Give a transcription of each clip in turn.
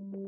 Thank you.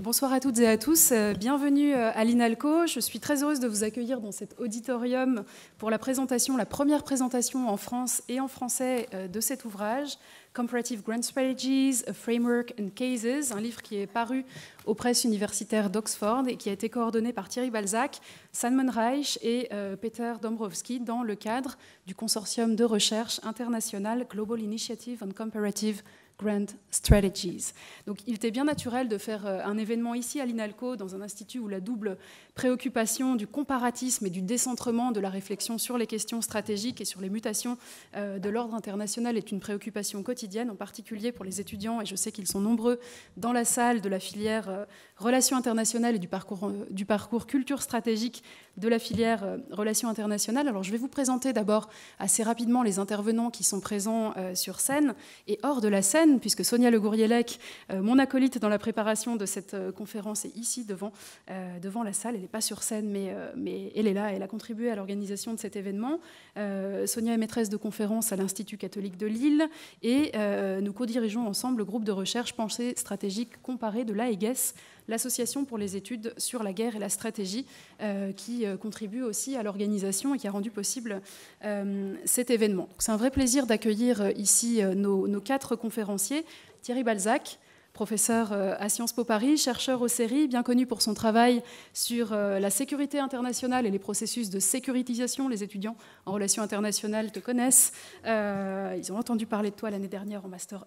bonsoir à toutes et à tous. Euh, bienvenue euh, à l'INALCO. Je suis très heureuse de vous accueillir dans cet auditorium pour la présentation, la première présentation en France et en français euh, de cet ouvrage, Comparative Grand Strategies, a Framework and Cases, un livre qui est paru aux presses universitaires d'Oxford et qui a été coordonné par Thierry Balzac, Salman Reich et Peter Dombrowski dans le cadre du consortium de recherche international Global Initiative on Comparative Grand Strategies. Donc il était bien naturel de faire euh, un événement ici à l'INALCO, dans un institut où la double préoccupation du comparatisme et du décentrement de la réflexion sur les questions stratégiques et sur les mutations euh, de l'ordre international est une préoccupation quotidienne, en particulier pour les étudiants, et je sais qu'ils sont nombreux dans la salle de la filière euh, Relations internationales et du parcours, du parcours culture stratégique de la filière Relations internationales. Alors je vais vous présenter d'abord assez rapidement les intervenants qui sont présents sur scène et hors de la scène puisque Sonia Le Gourielec, euh, mon acolyte dans la préparation de cette euh, conférence, est ici devant, euh, devant la salle. Elle n'est pas sur scène, mais, mais elle est là. Elle a contribué à l'organisation de cet événement. Sonia est maîtresse de conférence à l'Institut catholique de Lille et nous co-dirigeons ensemble le groupe de recherche Pensée stratégique comparée de l'AEGES l'Association pour les études sur la guerre et la stratégie, euh, qui euh, contribue aussi à l'organisation et qui a rendu possible euh, cet événement. C'est un vrai plaisir d'accueillir ici nos, quatre conférenciers. Thierry Balzac, professeur euh, à Sciences Po Paris, chercheur au CERI, bien connu pour son travail sur euh, la sécurité internationale et les processus de sécuritisation. Les étudiants en relations internationales te connaissent. Euh, ils ont entendu parler de toi l'année dernière en Master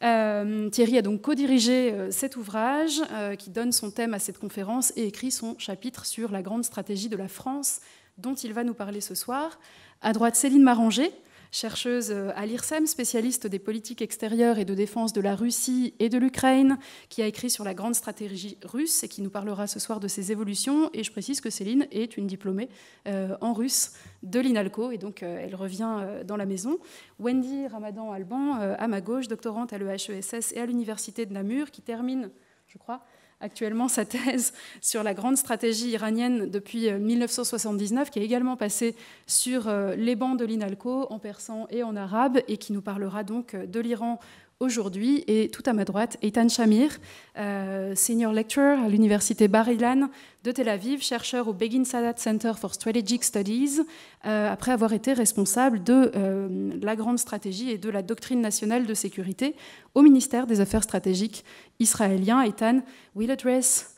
1. Thierry a donc co-dirigé cet ouvrage qui donne son thème à cette conférence et écrit son chapitre sur la grande stratégie de la France dont il va nous parler ce soir. À droite, Céline Maranger chercheuse euh, à l'IRSEM, spécialiste des politiques extérieures et de défense de la Russie et de l'Ukraine, qui a écrit sur la grande stratégie russe et qui nous parlera ce soir de ses évolutions. Et je précise que Céline est une diplômée euh, en russe de l'INALCO et donc euh, elle revient dans la maison. Wendy Ramadan-Alban, à ma gauche, doctorante à l'EHESS et à l'Université de Namur, qui termine, je crois, actuellement sa thèse sur la grande stratégie iranienne depuis 1979, euh, qui est également passée sur euh, les bancs de l'INALCO en persan et en arabe, et qui nous parlera donc euh, de l'Iran aujourd'hui. Et tout à ma droite, Eitan Shamir, euh, senior lecturer à l'université Bar-Ilan de Tel Aviv, chercheur au Begin Sadat Center for Strategic Studies, euh, après avoir été responsable de euh, la grande stratégie et de la doctrine nationale de sécurité au ministère des Affaires stratégiques israélien. Eitan will address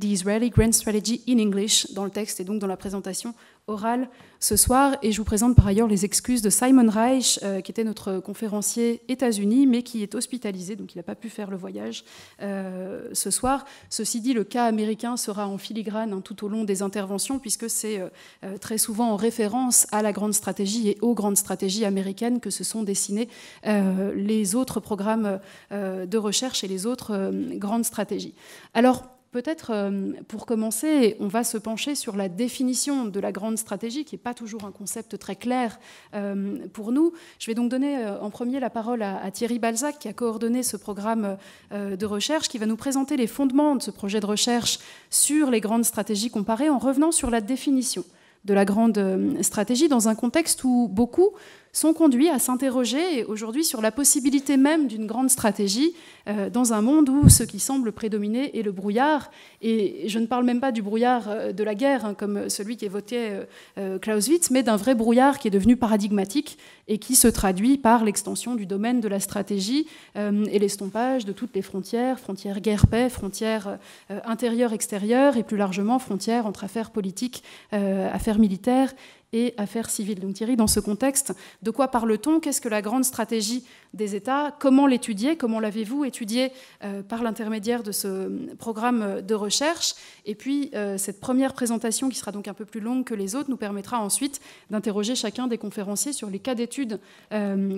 the Israeli grand strategy in English dans le texte et donc dans la présentation orale ce soir. Et je vous présente par ailleurs les excuses de Simon Reich, euh, qui était notre conférencier États-Unis, mais qui est hospitalisé, donc il n'a pas pu faire le voyage euh, ce soir. Ceci dit, le cas américain sera en filigrane hein, tout au long des interventions, puisque c'est euh, très souvent en référence à la grande stratégie et aux grandes stratégies américaines que se sont dessinés les autres programmes de recherche et les autres grandes stratégies. Alors, Peut-être euh, pour commencer, on va se pencher sur la définition de la grande stratégie, qui n'est pas toujours un concept très clair euh, pour nous. Je vais donc donner euh, en premier la parole à Thierry Balzac, qui a coordonné ce programme de recherche, qui va nous présenter les fondements de ce projet de recherche sur les grandes stratégies comparées en revenant sur la définition de la grande stratégie dans un contexte où beaucoup sont conduits à s'interroger aujourd'hui sur la possibilité même d'une grande stratégie euh, dans un monde où ce qui semble prédominer est le brouillard. Et je ne parle même pas du brouillard euh, de la guerre, hein, comme celui qu'évoquait voté euh, Clausewitz, mais d'un vrai brouillard qui est devenu paradigmatique et qui se traduit par l'extension du domaine de la stratégie et l'estompage de toutes les frontières, frontières guerre-paix, frontières intérieures-extérieures et plus largement frontières entre affaires politiques, affaires militaires et affaires civiles. Donc Thierry, dans ce contexte, de quoi parle-t-on Qu'est-ce que la grande stratégie des États Comment l'étudier Comment l'avez-vous étudié euh, par l'intermédiaire de ce euh, programme euh, de recherche Et puis, cette première présentation, qui sera donc un peu plus longue que les autres, nous permettra ensuite d'interroger chacun des conférenciers sur les cas d'études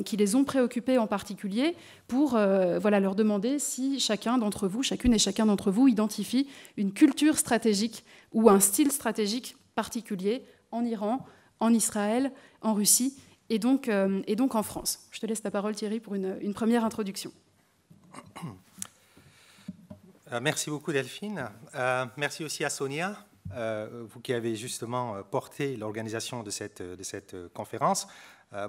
qui les ont préoccupés en particulier, pour voilà, leur demander si chacun d'entre vous, chacune et chacun d'entre vous, identifie une culture stratégique ou un style stratégique particulier en Iran, en Israël, en Russie et donc, euh, et donc en France. Je te laisse la parole Thierry pour une, première introduction. Euh, merci beaucoup Delphine. Euh, merci aussi à Sonia, vous qui avez justement porté l'organisation de cette, de cette conférence.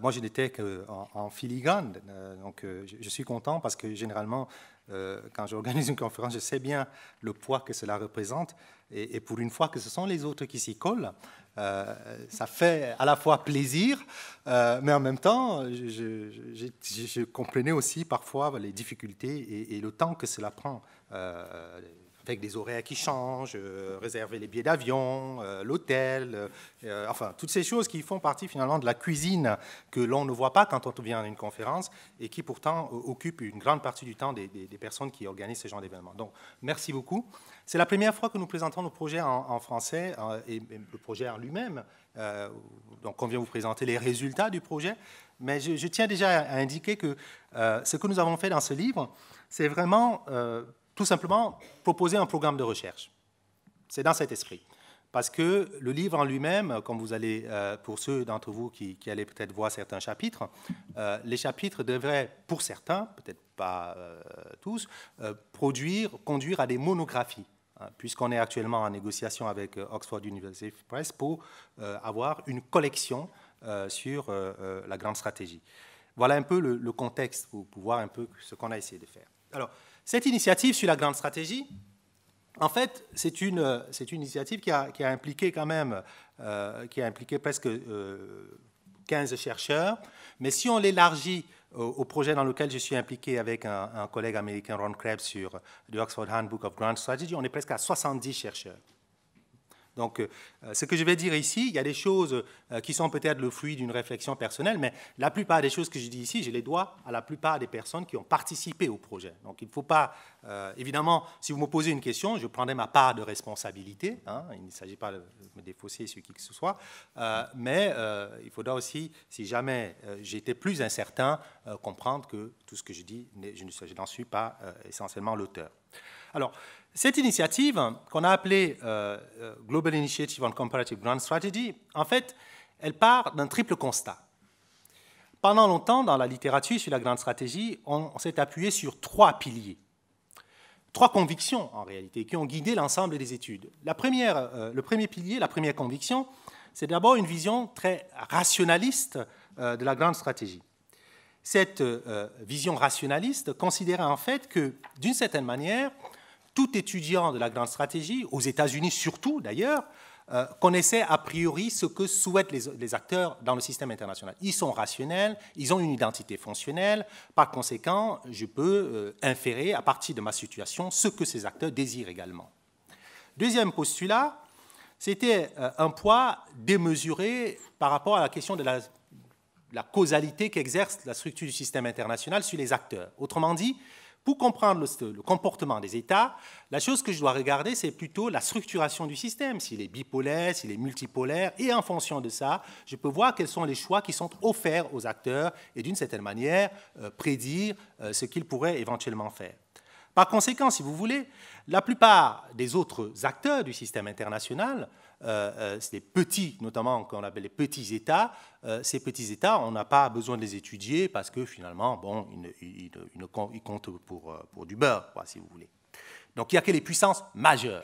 moi, je n'étais qu'en en, filigrane, donc je, suis content parce que généralement, euh, quand j'organise une conférence, je sais bien le poids que cela représente. Et, pour une fois que ce sont les autres qui s'y collent, euh, ça fait à la fois plaisir, euh, mais en même temps, je, comprenais aussi parfois les difficultés et, et, le temps que cela prend avec des horaires qui changent, euh, réserver les billets d'avion, euh, l'hôtel, euh, enfin toutes ces choses qui font partie finalement de la cuisine que l'on ne voit pas quand on vient à une conférence et qui pourtant occupe une grande partie du temps des, personnes qui organisent ce genre d'événements. Donc merci beaucoup. C'est la première fois que nous présentons nos projets en, français et, le projet en lui-même. donc on vient vous présenter les résultats du projet, mais je, tiens déjà à, à indiquer que ce que nous avons fait dans ce livre, c'est vraiment tout simplement proposer un programme de recherche. C'est dans cet esprit. Parce que le livre en lui-même, comme vous allez, euh, pour ceux d'entre vous qui, qui allez peut-être voir certains chapitres, euh, les chapitres devraient, pour certains, peut-être pas euh, tous, produire, conduire à des monographies hein, puisqu'on est actuellement en négociation avec Oxford University Press pour avoir une collection sur la grande stratégie. Voilà un peu le, contexte pour, pouvoir voir un peu ce qu'on a essayé de faire. Alors, cette initiative sur la grande stratégie, en fait, c'est une, c'est une initiative qui a, impliqué quand même, euh, qui a impliqué presque 15 euh, chercheurs, mais si on l'élargit au, projet dans lequel je suis impliqué avec un, collègue américain, Ron Krebs, sur le euh, Oxford Handbook of Grand Strategy, on est presque à 70 chercheurs. Donc, euh, euh, ce que je vais dire ici, il y a des choses euh, qui sont peut-être le fruit d'une réflexion personnelle, mais la plupart des choses que je dis ici, je les dois à la plupart des personnes qui ont participé au projet. Donc, il ne faut pas, évidemment, si vous me posez une question, je prendrai ma part de responsabilité. Hein. il ne s'agit pas de me défausser sur qui que ce soit, mais il faudra aussi, si jamais j'étais plus incertain, comprendre que tout ce que je dis, je n'en suis pas essentiellement l'auteur. Alors, cette initiative, qu'on a appelée euh, euh, Global Initiative on Comparative Grand Strategy, en fait, elle part d'un triple constat. Pendant longtemps, dans la littérature sur la grande stratégie, on, s'est appuyé sur trois piliers, trois convictions en réalité, qui ont guidé l'ensemble des études. La première, euh, le premier pilier, la première conviction, c'est d'abord une vision très rationaliste de la grande stratégie. Cette vision rationaliste considérait en fait que, d'une certaine manière, tout étudiant de la grande stratégie, aux États-Unis surtout d'ailleurs, euh, connaissait a priori ce que souhaitent les, acteurs dans le système international. Ils sont rationnels, ils ont une identité fonctionnelle, par conséquent, je peux euh, inférer à partir de ma situation ce que ces acteurs désirent également. Deuxième postulat, c'était euh, un poids démesuré par rapport à la question de la causalité qu'exerce la structure du système international sur les acteurs. Autrement dit, pour comprendre le, comportement des États, la chose que je dois regarder, c'est plutôt la structuration du système, s'il est bipolaire, s'il est multipolaire, et en fonction de ça, je peux voir quels sont les choix qui sont offerts aux acteurs et d'une certaine manière euh, prédire euh, ce qu'ils pourraient éventuellement faire. Par conséquent, si vous voulez, la plupart des autres acteurs du système international euh, euh, c'est des petits, notamment qu'on appelle les petits États. Euh, ces petits États, on n'a pas besoin de les étudier parce que finalement, bon, ils, comptent pour, pour, du beurre, si vous voulez. Donc il n'y a que les puissances majeures.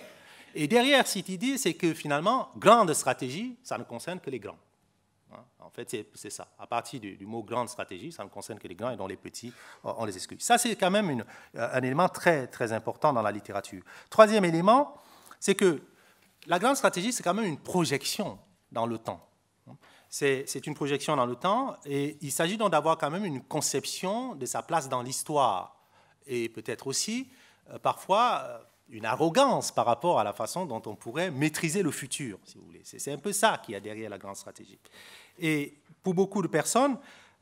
Et derrière cette idée, c'est que finalement, grande stratégie, ça ne concerne que les grands. Hein, en fait, c'est ça. À partir du, mot grande stratégie, ça ne concerne que les grands et dont les petits, on les exclut. Ça, c'est quand même une, un élément très, très important dans la littérature. Troisième élément, c'est que la grande stratégie, c'est quand même une projection dans le temps. C'est une projection dans le temps et il s'agit donc d'avoir quand même une conception de sa place dans l'histoire et peut-être aussi euh, parfois euh, une arrogance par rapport à la façon dont on pourrait maîtriser le futur, si vous voulez. C'est un peu ça qui a derrière la grande stratégie. Et pour beaucoup de personnes,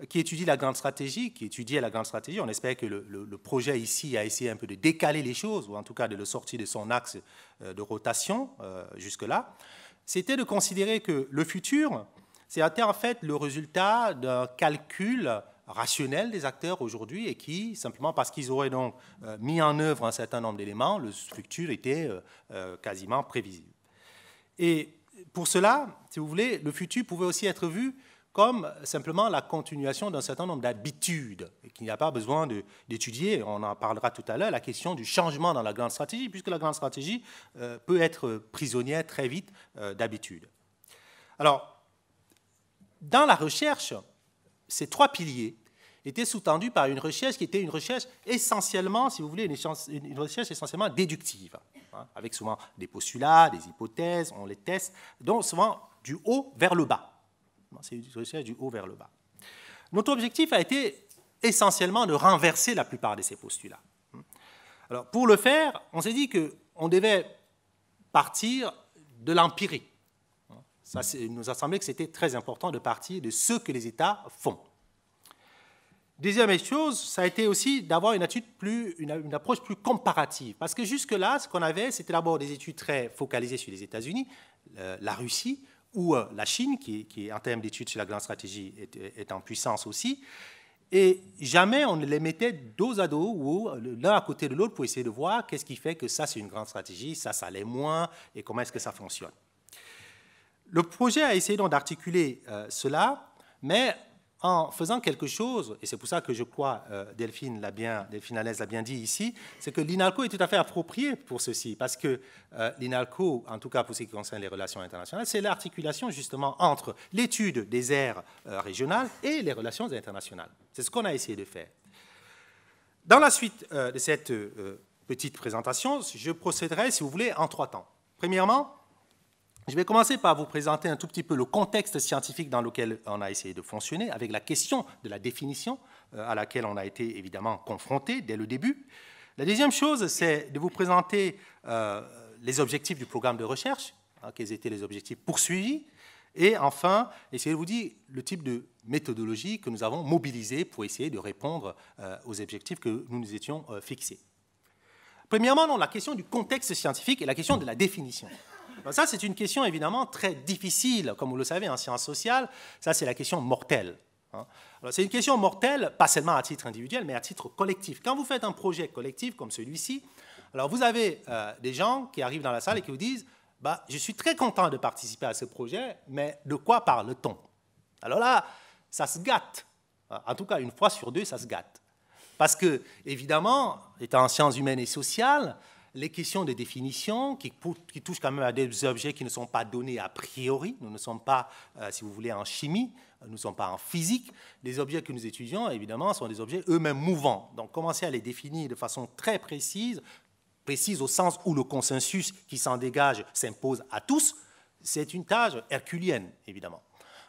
qui étudie la grande stratégie, qui étudiait la grande stratégie. On espère que le, projet ici a essayé un peu de décaler les choses, ou en tout cas de le sortir de son axe euh, de rotation euh, jusque-là. C'était de considérer que le futur, c'était en fait le résultat d'un calcul rationnel des acteurs aujourd'hui et qui, simplement parce qu'ils auraient donc euh, mis en œuvre un certain nombre d'éléments, le structure était quasiment prévisible. Et pour cela, si vous voulez, le futur pouvait aussi être vu comme simplement la continuation d'un certain nombre d'habitudes, et qu'il n'y a pas besoin d'étudier. On en parlera tout à l'heure, la question du changement dans la grande stratégie, puisque la grande stratégie euh, peut être prisonnière très vite euh, d'habitudes. Alors, dans la recherche, ces trois piliers étaient sous-tendus par une recherche qui était une recherche essentiellement, si vous voulez, une recherche essentiellement déductive, hein, avec souvent des postulats, des hypothèses, on les teste, donc souvent du haut vers le bas. C'est du haut vers le bas. Notre objectif a été essentiellement de renverser la plupart de ces postulats. Alors, pour le faire, on s'est dit qu'on devait partir de l'empirie. Ça il nous a semblé que c'était très important de partir de ce que les États font. Deuxième chose, ça a été aussi d'avoir une, une, approche plus comparative. Parce que jusque-là, ce qu'on avait, c'était d'abord des études très focalisées sur les États-Unis, la Russie, ou euh, la Chine, qui, en termes d'études sur la grande stratégie est, en puissance aussi. Et jamais on ne les mettait dos à dos ou euh, l'un à côté de l'autre pour essayer de voir qu'est-ce qui fait que ça c'est une grande stratégie, ça ça l'est moins et comment est-ce que ça fonctionne. Le projet a essayé donc d'articuler euh, cela, mais en faisant quelque chose, et c'est pour ça que je crois euh, Delphine l'a bien, Delphine l'a bien dit ici, c'est que l'INALCO est tout à fait approprié pour ceci, parce que euh, l'INALCO, en tout cas pour ce qui concerne les relations internationales, c'est l'articulation justement entre l'étude des aires euh, régionales et les relations internationales. C'est ce qu'on a essayé de faire. Dans la suite de cette petite présentation, je procéderai, si vous voulez, en trois temps. Premièrement, je vais commencer par vous présenter un tout petit peu le contexte scientifique dans lequel on a essayé de fonctionner, avec la question de la définition euh, à laquelle on a été évidemment confronté dès le début. La deuxième chose, c'est de vous présenter euh, les objectifs du programme de recherche, hein, quels étaient les objectifs poursuivis, et enfin, essayer de vous dire le type de méthodologie que nous avons mobilisée pour essayer de répondre euh, aux objectifs que nous nous étions fixés. Premièrement, la question du contexte scientifique et la question de la définition. Ben, ça, c'est une question évidemment très difficile, comme vous le savez, en sciences sociales. Ça, c'est la question mortelle. Hein. C'est une question mortelle, pas seulement à titre individuel, mais à titre collectif. Quand vous faites un projet collectif comme celui-ci, alors vous avez euh, des gens qui arrivent dans la salle et qui vous disent bah, Je suis très content de participer à ce projet, mais de quoi parle-t-on Alors là, ça se gâte. En tout cas, une fois sur deux, ça se gâte. Parce que, évidemment, étant en sciences humaines et sociales, les questions de définition qui, touchent quand même à des objets qui ne sont pas donnés a priori. Nous ne sommes pas, euh, si vous voulez, en chimie, euh, nous ne sommes pas en physique. Les objets que nous étudions, évidemment, sont des objets eux-mêmes mouvants. Donc commencer à les définir de façon très précise, précise au sens où le consensus qui s'en dégage s'impose à tous, c'est une tâche herculienne, évidemment.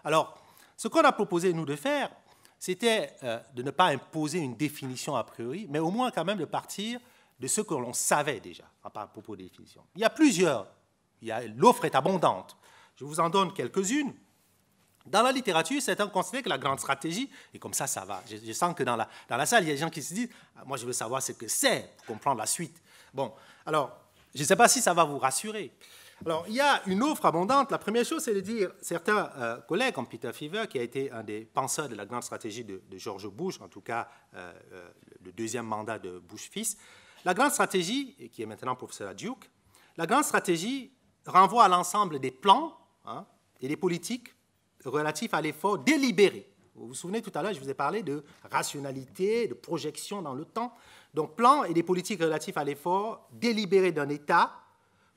Alors, ce qu'on a proposé, nous, de faire, c'était euh, de ne pas imposer une définition a priori, mais au moins quand même de partir de ce que l'on savait déjà hein, à propos des définitions. Il y a plusieurs. L'offre est abondante. Je vous en donne quelques-unes. Dans la littérature, certains considèrent que la grande stratégie, et comme ça, ça va. Je, sens que dans la, salle, il y a des gens qui se disent ah, Moi, je veux savoir ce que c'est pour comprendre la suite. Bon, alors, je ne sais pas si ça va vous rassurer. Alors, il y a une offre abondante. La première chose, c'est de dire certains euh, collègues, comme Peter Fever, qui a été un des penseurs de la grande stratégie de, George Bush, en tout cas euh, euh, le deuxième mandat de Bush fils, la grande stratégie, et qui est maintenant professeur à Duke, la grande stratégie renvoie à l'ensemble des plans hein, et des politiques relatifs à l'effort délibéré. Vous vous souvenez tout à l'heure, je vous ai parlé de rationalité, de projection dans le temps. Donc, plans et des politiques relatifs à l'effort délibéré d'un État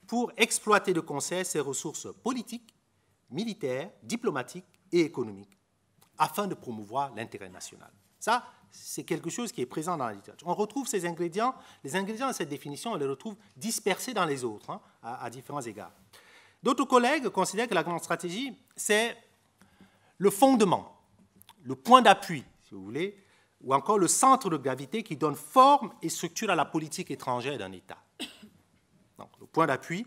pour exploiter de concert ses ressources politiques, militaires, diplomatiques et économiques, afin de promouvoir l'intérêt national. Ça, c'est quelque chose qui est présent dans la littérature. On retrouve ces ingrédients, les ingrédients de cette définition, on les retrouve dispersés dans les autres, hein, à, à, différents égards. D'autres collègues considèrent que la grande stratégie, c'est le fondement, le point d'appui, si vous voulez, ou encore le centre de gravité qui donne forme et structure à la politique étrangère d'un État. Donc, le point d'appui,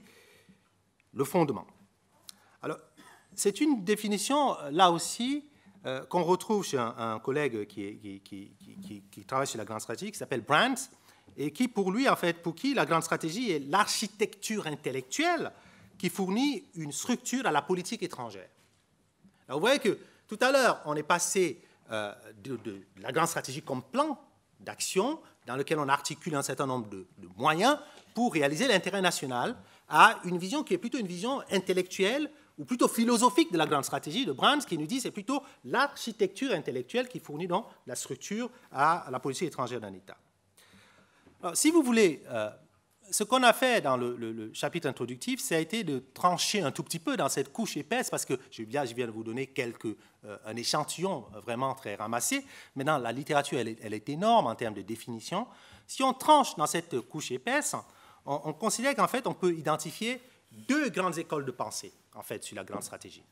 le fondement. Alors, c'est une définition, là aussi, euh, qu'on retrouve chez un, collègue qui, travaille sur la grande stratégie, qui s'appelle Brandt, et qui, pour lui, en fait, pour qui la grande stratégie est l'architecture intellectuelle qui fournit une structure à la politique étrangère. Alors, vous voyez que tout à l'heure, on est passé euh, de, la grande stratégie comme plan d'action, dans lequel on articule un certain nombre de moyens pour réaliser l'intérêt national, à une vision qui est plutôt une vision intellectuelle, ou plutôt philosophique de la grande stratégie de Brands, qui nous dit c'est plutôt l'architecture intellectuelle qui fournit donc la structure à la politique étrangère d'un État. Alors, si vous voulez, euh, ce qu'on a fait dans le, chapitre introductif, ça a été de trancher un tout petit peu dans cette couche épaisse, parce que je viens, je viens de vous donner quelques, euh, un échantillon euh, vraiment très ramassé. Maintenant, la littérature, elle, est énorme en termes de définition. Si on tranche dans cette couche épaisse, on considère qu'en fait, on peut identifier deux grandes écoles de pensée, en fait, sur la grande stratégie.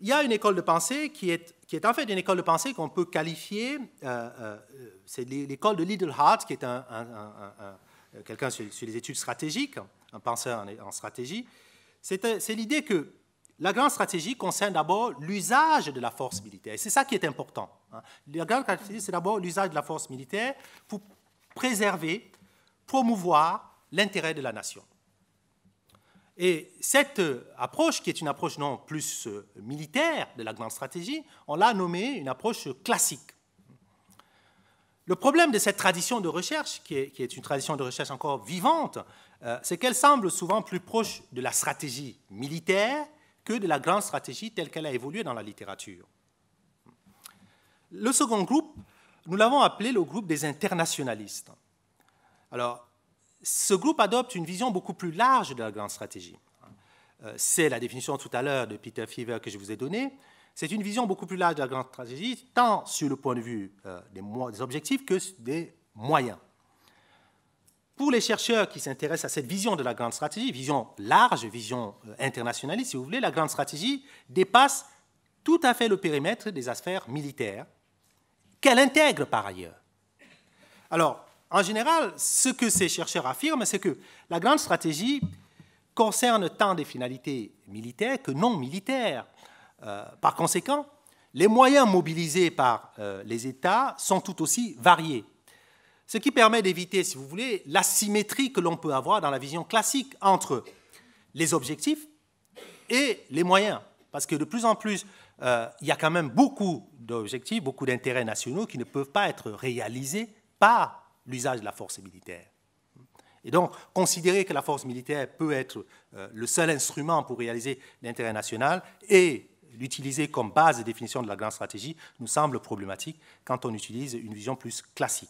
Il y a une école de pensée qui est, qui est en fait une école de pensée qu'on peut qualifier, euh, euh, c'est l'école de Little Hart, qui est un, euh, quelqu'un sur, les études stratégiques, un penseur en, en stratégie. C'est l'idée que la grande stratégie concerne d'abord l'usage de la force militaire. C'est ça qui est important. Hein. La grande stratégie, c'est d'abord l'usage de la force militaire pour préserver, promouvoir l'intérêt de la nation. Et cette euh, approche, qui est une approche non plus euh, militaire de la grande stratégie, on l'a nommée une approche classique. Le problème de cette tradition de recherche, qui est, une tradition de recherche encore vivante, euh, c'est qu'elle semble souvent plus proche de la stratégie militaire que de la grande stratégie telle qu'elle a évolué dans la littérature. Le second groupe, nous l'avons appelé le groupe des internationalistes. Alors, ce groupe adopte une vision beaucoup plus large de la grande stratégie. Euh, c'est la définition tout à l'heure de Peter Fever que je vous ai donnée. C'est une vision beaucoup plus large de la grande stratégie, tant sur le point de vue euh, des objectifs que des moyens. Pour les chercheurs qui s'intéressent à cette vision de la grande stratégie, vision large, vision euh, internationaliste, si vous voulez, la grande stratégie dépasse tout à fait le périmètre des affaires militaires, qu'elle intègre par ailleurs. Alors, en général, ce que ces chercheurs affirment, c'est que la grande stratégie concerne tant des finalités militaires que non militaires. Euh, par conséquent, les moyens mobilisés par euh, les États sont tout aussi variés. Ce qui permet d'éviter, si vous voulez, l'asymétrie que l'on peut avoir dans la vision classique entre les objectifs et les moyens. Parce que de plus en plus, euh, il y a quand même beaucoup d'objectifs, beaucoup d'intérêts nationaux qui ne peuvent pas être réalisés par l'usage de la force militaire. Et donc, considérer que la force militaire peut être euh, le seul instrument pour réaliser l'intérêt national et l'utiliser comme base de définition de la grande stratégie nous semble problématique quand on utilise une vision plus classique.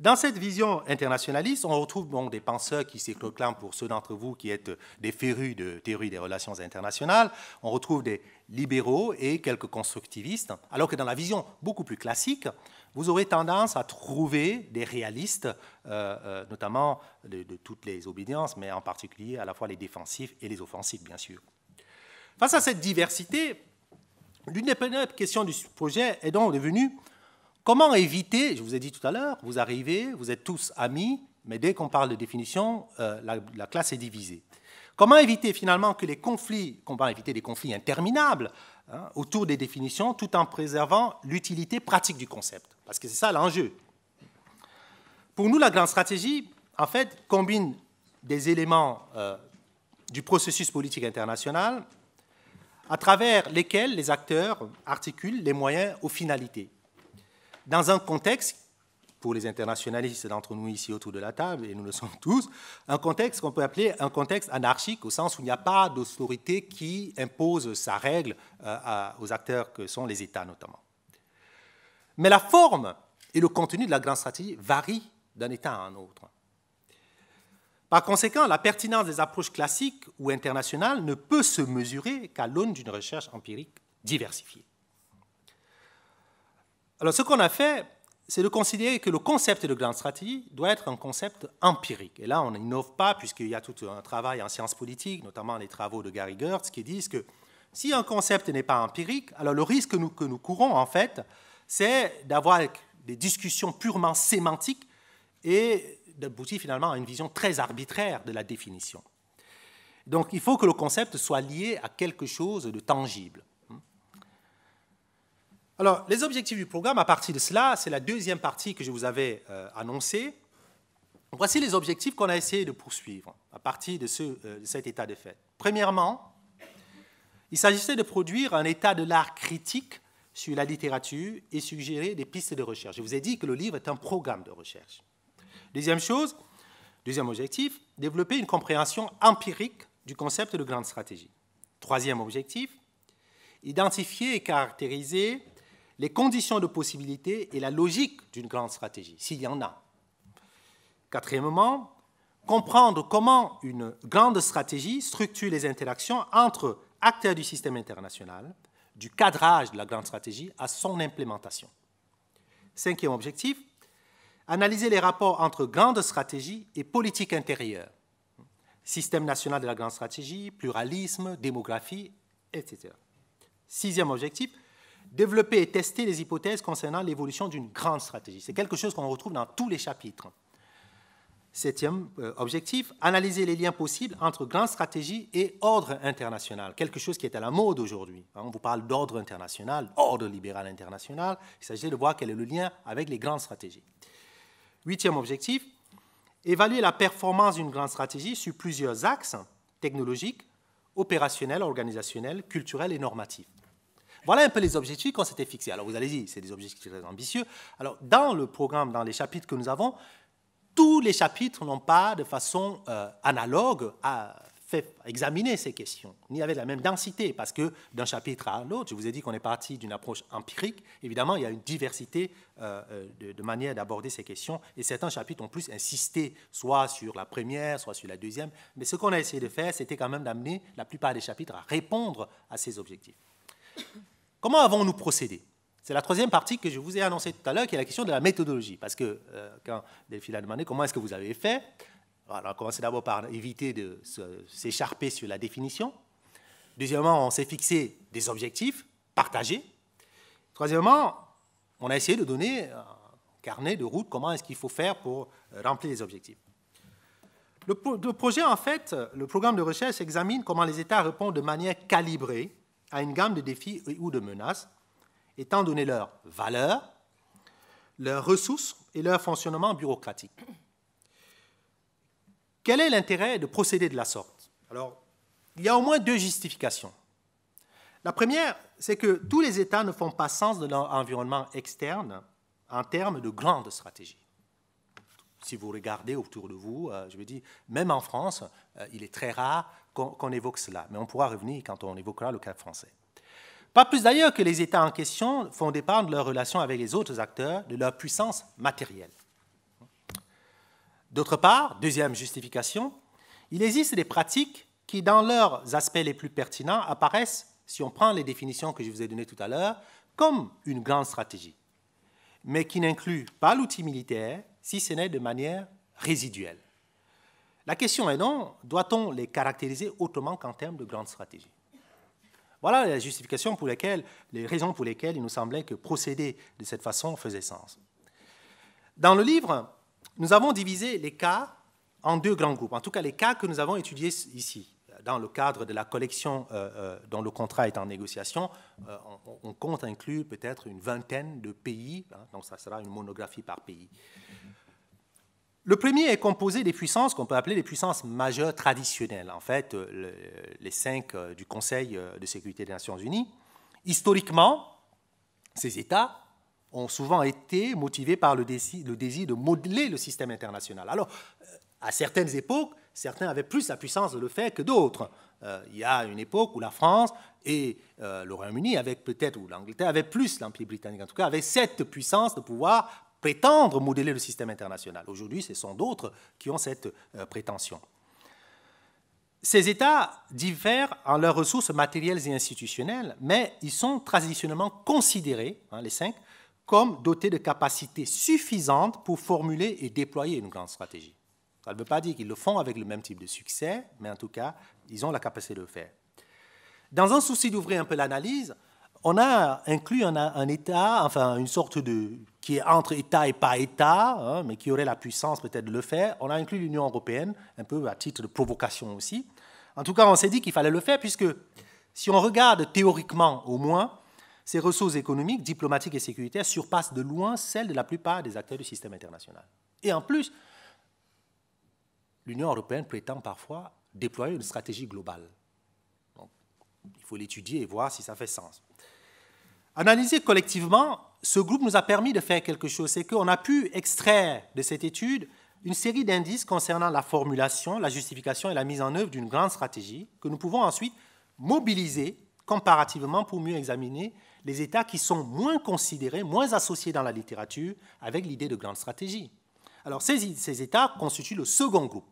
Dans cette vision internationaliste, on retrouve des penseurs qui s'éclatent pour ceux d'entre vous qui êtes des férus de théorie des relations internationales. On retrouve des libéraux et quelques constructivistes, alors que dans la vision beaucoup plus classique, vous aurez tendance à trouver des réalistes, euh, euh, notamment de, toutes les obédiences, mais en particulier à la fois les défensifs et les offensifs, bien sûr. Face à cette diversité, l'une des premières questions du projet est donc devenue comment éviter, je vous ai dit tout à l'heure, vous arrivez, vous êtes tous amis, mais dès qu'on parle de définition, euh, la, classe est divisée. Comment éviter finalement que les conflits, comment éviter des conflits interminables Hein, autour des définitions tout en préservant l'utilité pratique du concept. Parce que c'est ça l'enjeu. Pour nous, la grande stratégie, en fait, combine des éléments euh, du processus politique international à travers lesquels les acteurs articulent les moyens aux finalités, dans un contexte pour les internationalistes d'entre nous ici autour de la table, et nous le sommes tous, un contexte qu'on peut appeler un contexte anarchique, au sens où il n'y a pas d'autorité qui impose sa règle euh, aux acteurs que sont les États notamment. Mais la forme et le contenu de la grande stratégie varient d'un État à un autre. Par conséquent, la pertinence des approches classiques ou internationales ne peut se mesurer qu'à l'aune d'une recherche empirique diversifiée. Alors ce qu'on a fait c'est de considérer que le concept de grand stratégie doit être un concept empirique. Et là, on n'innove pas, puisqu'il y a tout un travail en sciences politiques, notamment les travaux de Gary Gertz, qui disent que si un concept n'est pas empirique, alors le risque que nous courons, en fait, c'est d'avoir des discussions purement sémantiques et d'aboutir finalement à une vision très arbitraire de la définition. Donc, il faut que le concept soit lié à quelque chose de tangible. Alors, les objectifs du programme, à partir de cela, c'est la deuxième partie que je vous avais euh, annoncée. Voici les objectifs qu'on a essayé de poursuivre à partir euh, de, cet état de fait. Premièrement, il s'agissait de produire un état de l'art critique sur la littérature et suggérer des pistes de recherche. Je vous ai dit que le livre est un programme de recherche. Deuxième chose, deuxième objectif, développer une compréhension empirique du concept de grande stratégie. Troisième objectif, identifier et caractériser les conditions de possibilité et la logique d'une grande stratégie, s'il y en a. Quatrièmement, comprendre comment une grande stratégie structure les interactions entre acteurs du système international, du cadrage de la grande stratégie à son implémentation. Cinquième objectif, analyser les rapports entre grande stratégie et politique intérieure, système national de la grande stratégie, pluralisme, démographie, etc. Sixième objectif, développer et tester les hypothèses concernant l'évolution d'une grande stratégie. C'est quelque chose qu'on retrouve dans tous les chapitres. Septième euh, objectif, analyser les liens possibles entre grande stratégie et ordre international, quelque chose qui est à la mode aujourd'hui. Hein, on vous parle d'ordre international, ordre libéral international. Il s'agit de voir quel est le lien avec les grandes stratégies. Huitième objectif, évaluer la performance d'une grande stratégie sur plusieurs axes technologiques, opérationnels, organisationnels, culturels et normatifs. Voilà un peu les objectifs qu'on s'était fixés. Alors vous allez dire, c'est des objectifs très ambitieux. Alors dans le programme, dans les chapitres que nous avons, tous les chapitres n'ont pas de façon euh, analogue à examiner ces questions, ni avec la même densité, parce que d'un chapitre à l'autre, je vous ai dit qu'on est parti d'une approche empirique. Évidemment, il y a une diversité euh, euh, de, de manières d'aborder ces questions, et certains chapitres ont plus insisté, soit sur la première, soit sur la deuxième. Mais ce qu'on a essayé de faire, c'était quand même d'amener la plupart des chapitres à répondre à ces objectifs. Comment avons-nous procédé C'est la troisième partie que je vous ai annoncée tout à l'heure, qui est la question de la méthodologie. Parce que euh, quand Delphine a demandé comment est-ce que vous avez fait, on a commencé d'abord par éviter de s'écharper sur la définition. Deuxièmement, on s'est fixé des objectifs partagés. Troisièmement, on a essayé de donner un carnet de route, comment est-ce qu'il faut faire pour euh, remplir les objectifs. le projet, en fait, le programme de recherche examine comment les États répondent de manière calibrée à une gamme de défis ou de menaces, étant donné leur valeur, leurs ressources et leur fonctionnement bureaucratique. Quel est l'intérêt de procéder de la sorte Alors, il y a au moins deux justifications. La première, c'est que tous les États ne font pas sens de leur environnement externe en termes de grandes stratégies. Si vous regardez autour de vous, euh, je veux dire, même en France, euh, il est très rare qu'on évoque cela, mais on pourra revenir quand on évoquera le cas français. Pas plus d'ailleurs que les États en question font dépendre leurs relations avec les autres acteurs de leur puissance matérielle. D'autre part, deuxième justification, il existe des pratiques qui, dans leurs aspects les plus pertinents, apparaissent, si on prend les définitions que je vous ai données tout à l'heure, comme une grande stratégie, mais qui n'incluent pas l'outil militaire, si ce n'est de manière résiduelle. La question est donc, doit-on les caractériser autrement qu'en termes de grandes stratégies Voilà la justification pour laquelle, les raisons pour lesquelles il nous semblait que procéder de cette façon faisait sens. Dans le livre, nous avons divisé les cas en deux grands groupes, en tout cas les cas que nous avons étudiés ici. Dans le cadre de la collection euh, euh, dont le contrat est en négociation, euh, on, compte inclure peut-être une vingtaine de pays, hein, donc ça sera une monographie par pays. Le premier est composé des puissances qu'on peut appeler les puissances majeures traditionnelles, en fait euh, les cinq euh, du Conseil euh, de sécurité des Nations Unies. Historiquement, ces États ont souvent été motivés par le désir, de modeler le système international. Alors, à certaines époques, certains avaient plus la puissance de le faire que d'autres. il y a une époque où la France et le Royaume-Uni, avec peut-être ou l'Angleterre, avaient plus l'Empire britannique, en tout cas, avaient cette puissance de pouvoir prétendre modeler le système international. Aujourd'hui, ce sont d'autres qui ont cette euh, prétention. Ces États diffèrent en leurs ressources matérielles et institutionnelles, mais ils sont traditionnellement considérés, hein, les cinq, comme dotés de capacités suffisantes pour formuler et déployer une grande stratégie. Ça ne veut pas dire qu'ils le font avec le même type de succès, mais en tout cas, ils ont la capacité de le faire. Dans un souci d'ouvrir un peu l'analyse, on a inclus un, État, enfin une sorte de qui est entre État et pas État, hein, mais qui aurait la puissance peut-être de le faire. On a inclus l'Union européenne, un peu à titre de provocation aussi. En tout cas, on s'est dit qu'il fallait le faire, puisque si on regarde théoriquement au moins, ces ressources économiques, diplomatiques et sécuritaires surpassent de loin celles de la plupart des acteurs du système international. Et en plus, l'Union européenne prétend parfois déployer une stratégie globale. il faut l'étudier et voir si ça fait sens. Analysé collectivement, ce groupe nous a permis de faire quelque chose, c'est qu'on a pu extraire de cette étude une série d'indices concernant la formulation, la justification et la mise en œuvre d'une grande stratégie que nous pouvons ensuite mobiliser comparativement pour mieux examiner les États qui sont moins considérés, moins associés dans la littérature avec l'idée de grande stratégie. Alors ces, États constituent le second groupe.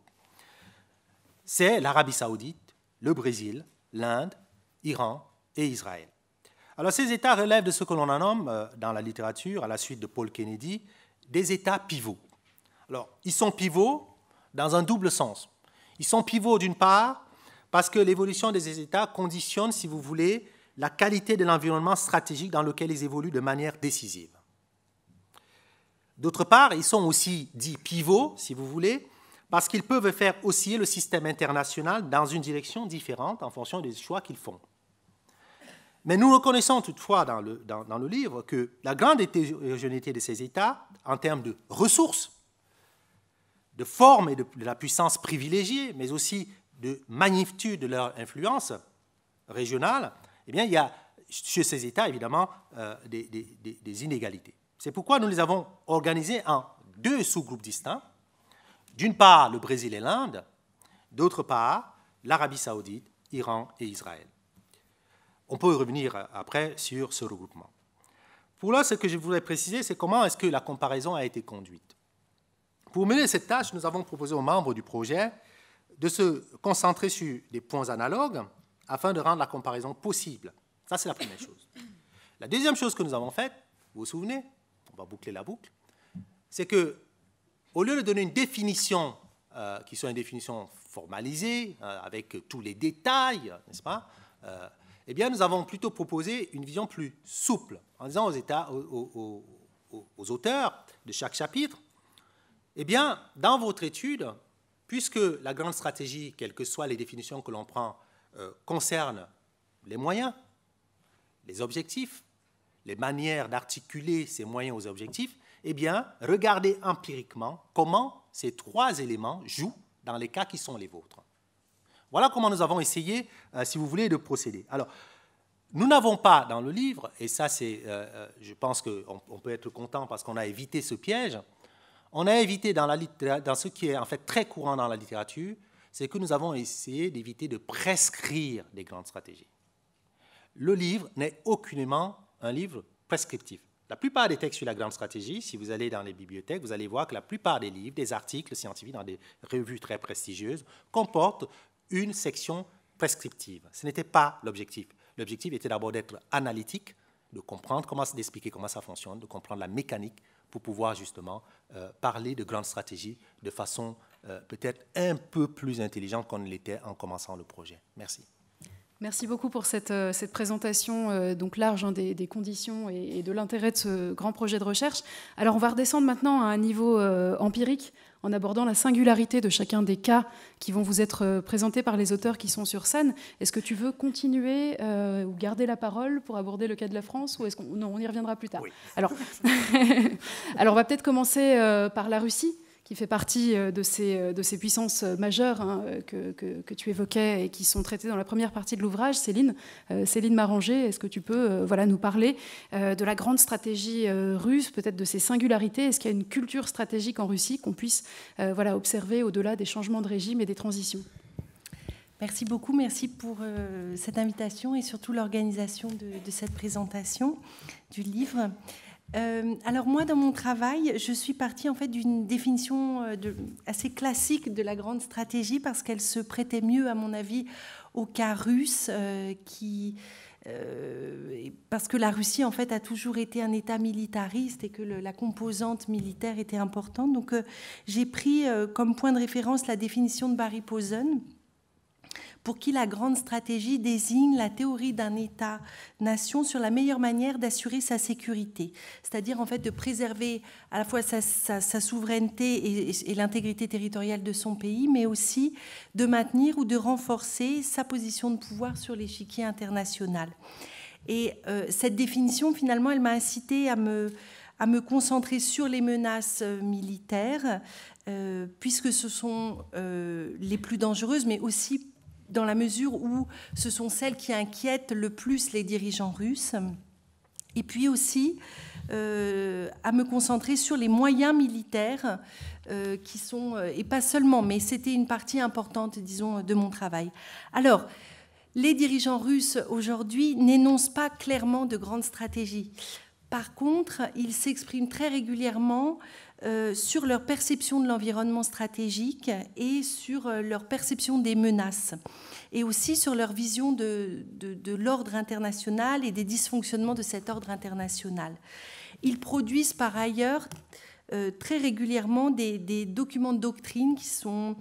C'est l'Arabie saoudite, le Brésil, l'Inde, l'Iran et Israël. Alors ces États relèvent de ce que l'on en nomme euh, dans la littérature, à la suite de Paul Kennedy, des États pivots. Alors ils sont pivots dans un double sens. Ils sont pivots d'une part parce que l'évolution des États conditionne, si vous voulez, la qualité de l'environnement stratégique dans lequel ils évoluent de manière décisive. D'autre part, ils sont aussi dits pivots, si vous voulez, parce qu'ils peuvent faire osciller le système international dans une direction différente en fonction des choix qu'ils font. Mais nous reconnaissons toutefois dans le, dans, le livre que la grande hétérogénéité de ces États, en termes de ressources, de forme et de, la puissance privilégiée, mais aussi de magnitude de leur influence régionale, eh bien, il y a chez ces États, évidemment, euh, des, inégalités. C'est pourquoi nous les avons organisés en deux sous-groupes distincts. D'une part, le Brésil et l'Inde, d'autre part, l'Arabie saoudite, l'Iran et Israël on peut revenir après sur ce regroupement. Pour là, ce que je voulais préciser, c'est comment est-ce que la comparaison a été conduite. Pour mener cette tâche, nous avons proposé aux membres du projet de se concentrer sur des points analogues afin de rendre la comparaison possible. Ça, c'est la première chose. La deuxième chose que nous avons faite, vous vous souvenez, on va boucler la boucle, c'est que au lieu de donner une définition euh, qui soit une définition formalisée, euh, avec tous les détails, n'est-ce pas, euh, eh nous avons plutôt proposé une vision plus souple, en disant aux, États, aux, auteurs de chaque chapitre, eh bien, dans votre étude, puisque la grande stratégie, quelles que soient les définitions que l'on prend, euh, concerne les moyens, les objectifs, les manières d'articuler ces moyens aux objectifs, eh bien, regardez empiriquement comment ces trois éléments jouent dans les cas qui sont les vôtres. Voilà comment nous avons essayé, euh, si vous voulez, de procéder. Alors, nous n'avons pas dans le livre, et ça c'est, euh, euh, je pense qu'on peut être content parce qu'on a évité ce piège, on a évité dans, la, dans ce qui est en fait très courant dans la littérature, c'est que nous avons essayé d'éviter de prescrire des grandes stratégies. Le livre n'est aucunement un livre prescriptif. La plupart des textes sur la grande stratégie, si vous allez dans les bibliothèques, vous allez voir que la plupart des livres, des articles scientifiques dans des revues très prestigieuses comportent une section prescriptive. Ce n'était pas l'objectif. L'objectif était d'abord d'être analytique, de comprendre comment d'expliquer comment ça fonctionne, de comprendre la mécanique pour pouvoir justement euh, parler de grandes stratégies de façon euh, peut-être un peu plus intelligente qu'on l'était en commençant le projet. Merci. Merci beaucoup pour cette, euh, cette présentation donc large hein, des, conditions et de l'intérêt de ce grand projet de recherche. Alors on va redescendre maintenant à un niveau empirique en abordant la singularité de chacun des cas qui vont vous être euh, présentés par les auteurs qui sont sur scène. Est-ce que tu veux continuer euh, ou garder la parole pour aborder le cas de la France ou est-ce qu'on non, on y reviendra plus tard. Alors, alors on va peut-être commencer euh, par la Russie qui fait partie euh, de ces, euh, de ces puissances euh, majeures hein, que, que, tu évoquais et qui sont traitées dans la première partie de l'ouvrage. Céline, Céline Maranger, est-ce que tu peux voilà, nous parler de la grande stratégie russe, peut-être de ses singularités Est-ce qu'il y a une culture stratégique en Russie qu'on puisse voilà, observer au-delà des changements de régime et des transitions Merci beaucoup, merci pour cette invitation et surtout l'organisation de, de, cette présentation du livre. Euh, alors moi, dans mon travail, je suis partie en fait d'une définition euh, assez classique de la grande stratégie parce qu'elle se prêtait mieux, à mon avis, au cas russe euh, qui parce que la Russie en fait a toujours été un État militariste et que la composante militaire était importante. Donc j'ai pris comme point de référence la définition de Barry Posen pour qui la grande stratégie désigne la théorie d'un État-nation sur la meilleure manière d'assurer sa sécurité, c'est-à-dire en fait de préserver à la fois sa, souveraineté et, l'intégrité territoriale de son pays, mais aussi de maintenir ou de renforcer sa position de pouvoir sur l'échiquier international. Et euh, cette définition, finalement, elle m'a incité à me, à me concentrer sur les menaces euh, militaires, euh, puisque ce sont les plus dangereuses, mais aussi dans la mesure où ce sont celles qui inquiètent le plus les dirigeants russes. Et puis aussi euh, à me concentrer sur les moyens militaires euh, qui sont, euh, et pas seulement, mais c'était une partie importante, disons, de mon travail. Alors, les dirigeants russes aujourd'hui n'énoncent pas clairement de grandes stratégies. Par contre, ils s'expriment très régulièrement euh, sur leur perception de l'environnement stratégique et sur euh, leur perception des menaces, et aussi sur leur vision de, l'ordre international et des dysfonctionnements de cet ordre international. Ils produisent par ailleurs euh, très régulièrement des, documents de doctrine qui sont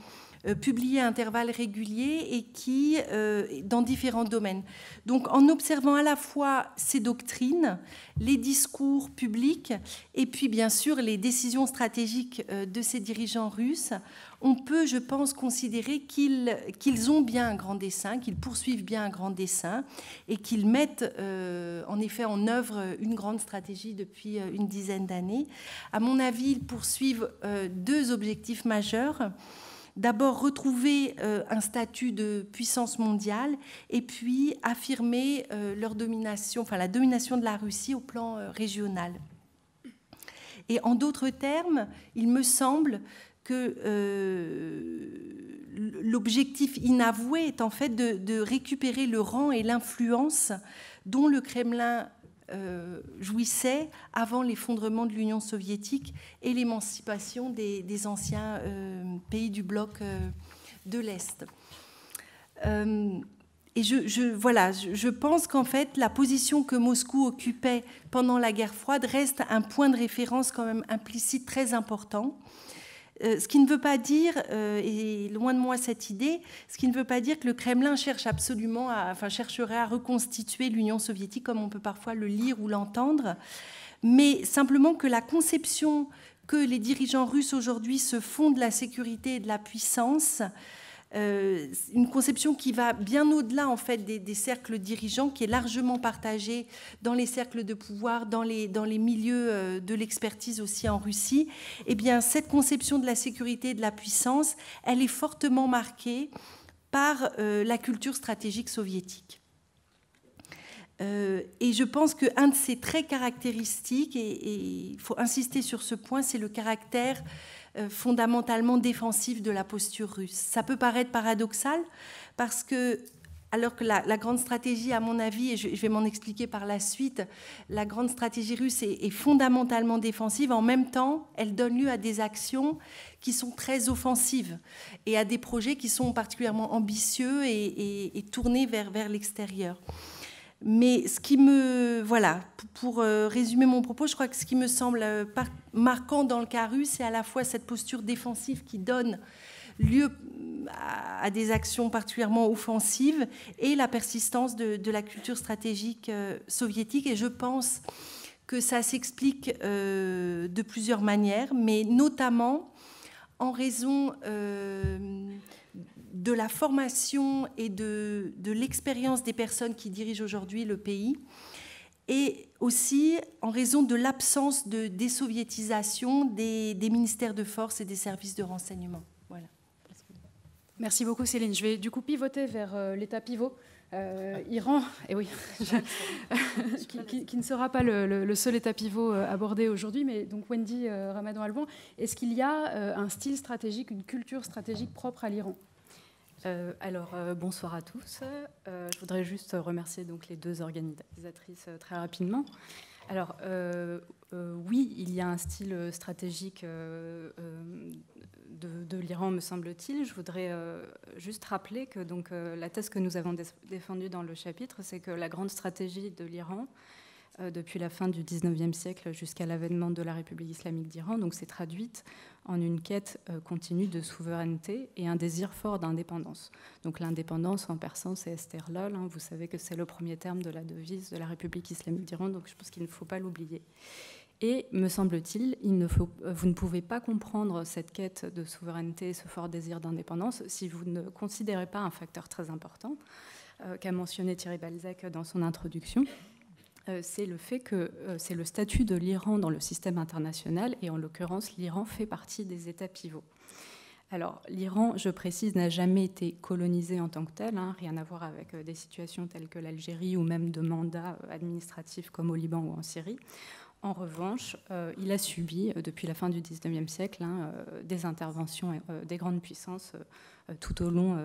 euh, publiés à intervalles réguliers et qui, euh, dans différents domaines. Donc en observant à la fois ces doctrines, les discours publics et puis bien sûr les décisions stratégiques euh, de ces dirigeants russes, on peut, je pense, considérer qu'ils ont bien un grand dessin, qu'ils poursuivent bien un grand dessin et qu'ils mettent en effet en œuvre une grande stratégie depuis une dizaine d'années. À mon avis, ils poursuivent deux objectifs majeurs d'abord retrouver euh, un statut de puissance mondiale et puis affirmer euh, leur domination, enfin la domination de la Russie au plan euh, régional. Et en d'autres termes, il me semble que l'objectif inavoué est en fait de, de récupérer le rang et l'influence dont le Kremlin euh, jouissait avant l'effondrement de l'Union soviétique et l'émancipation des, anciens euh, pays du bloc euh, de l'Est. et je, je pense qu'en fait, la position que Moscou occupait pendant la guerre froide reste un point de référence quand même implicite très important euh, ce qui ne veut pas dire, euh, et loin de moi cette idée, ce qui ne veut pas dire que le Kremlin cherche absolument, à, enfin chercherait à reconstituer l'Union soviétique comme on peut parfois le lire ou l'entendre, mais simplement que la conception que les dirigeants russes aujourd'hui se font de la sécurité et de la puissance euh, une conception qui va bien au-delà en fait des, cercles dirigeants, qui est largement partagée dans les cercles de pouvoir, dans les, dans les milieux euh, de l'expertise aussi en Russie. Eh bien, cette conception de la sécurité et de la puissance, elle est fortement marquée par euh, la culture stratégique soviétique. et je pense qu'un de ses traits caractéristiques, et il faut insister sur ce point, c'est le caractère euh, fondamentalement défensive de la posture russe. Ça peut paraître paradoxal parce que alors que la, grande stratégie, à mon avis, et je, vais m'en expliquer par la suite, la grande stratégie russe est, fondamentalement défensive. En même temps, elle donne lieu à des actions qui sont très offensives et à des projets qui sont particulièrement ambitieux et, tournés vers, vers l'extérieur. Mais ce qui me. Voilà, pour euh, résumer mon propos, je crois que ce qui me semble euh, marquant dans le russe, c'est à la fois cette posture défensive qui donne lieu à des actions particulièrement offensives et la persistance de, la culture stratégique euh, soviétique. Et je pense que ça s'explique de plusieurs manières, mais notamment en raison de la formation et de, de l'expérience des personnes qui dirigent aujourd'hui le pays, et aussi en raison de l'absence de désoviétisation des, des, ministères de force et des services de renseignement. Voilà. Merci beaucoup Céline. Je vais du coup pivoter vers euh, l'état pivot. Euh, Iran, et eh oui, qui, qui, ne sera pas le, seul état pivot euh, abordé aujourd'hui, mais donc Wendy ramadan albon est-ce qu'il y a un style stratégique, une culture stratégique propre à l'Iran euh, alors euh, bonsoir à tous. Euh, je voudrais juste remercier donc les deux organisatrices très rapidement. Alors oui, il y a un style stratégique de, de l'Iran, me semble-t-il. Je voudrais juste rappeler que donc la thèse que nous avons défendue dans le chapitre, c'est que la grande stratégie de l'Iran euh, depuis la fin du XIXe siècle jusqu'à l'avènement de la République islamique d'Iran. Donc c'est traduite en une quête euh, continue de souveraineté et un désir fort d'indépendance. Donc l'indépendance en persan, c'est Esther Loll, hein. vous savez que c'est le premier terme de la devise de la République islamique d'Iran, donc je pense qu'il ne faut pas l'oublier. Et me semble-t-il, euh, vous ne pouvez pas comprendre cette quête de souveraineté, ce fort désir d'indépendance, si vous ne considérez pas un facteur très important qu'a mentionné Thierry Balzac dans son introduction, euh, c'est le fait que euh, c'est le statut de l'Iran dans le système international, et en l'occurrence, l'Iran fait partie des États pivots. Alors, l'Iran, je précise, n'a jamais été colonisé en tant que tel, hein, rien à voir avec euh, des situations telles que l'Algérie ou même de mandats administratifs comme au Liban ou en Syrie. En revanche, il a subi, depuis la fin du XIXe siècle, hein, des interventions des grandes puissances tout au long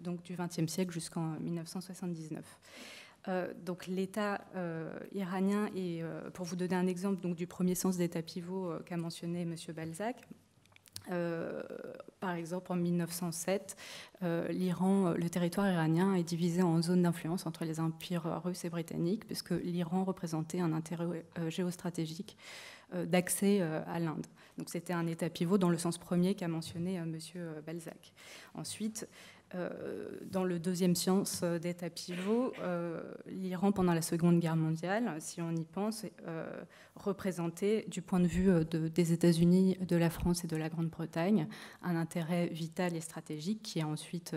donc, du XXe siècle jusqu'en 1979. Euh, donc l'État euh, iranien, et euh, pour vous donner un exemple donc, du premier sens d'État pivot qu'a mentionné M. Balzac, par exemple, en 1907, l'Iran, le territoire iranien est divisé en zones d'influence entre les empires russes et britanniques, puisque l'Iran représentait un intérêt géostratégique d'accès à l'Inde. Donc c'était un état pivot dans le sens premier qu'a mentionné M. Balzac. Ensuite, euh, dans le deuxième science euh, d'état pivot, euh, l'Iran pendant la Seconde Guerre mondiale, si on y pense, représentait du point de vue des États-Unis, de la France et de la Grande-Bretagne un intérêt vital et stratégique qui a ensuite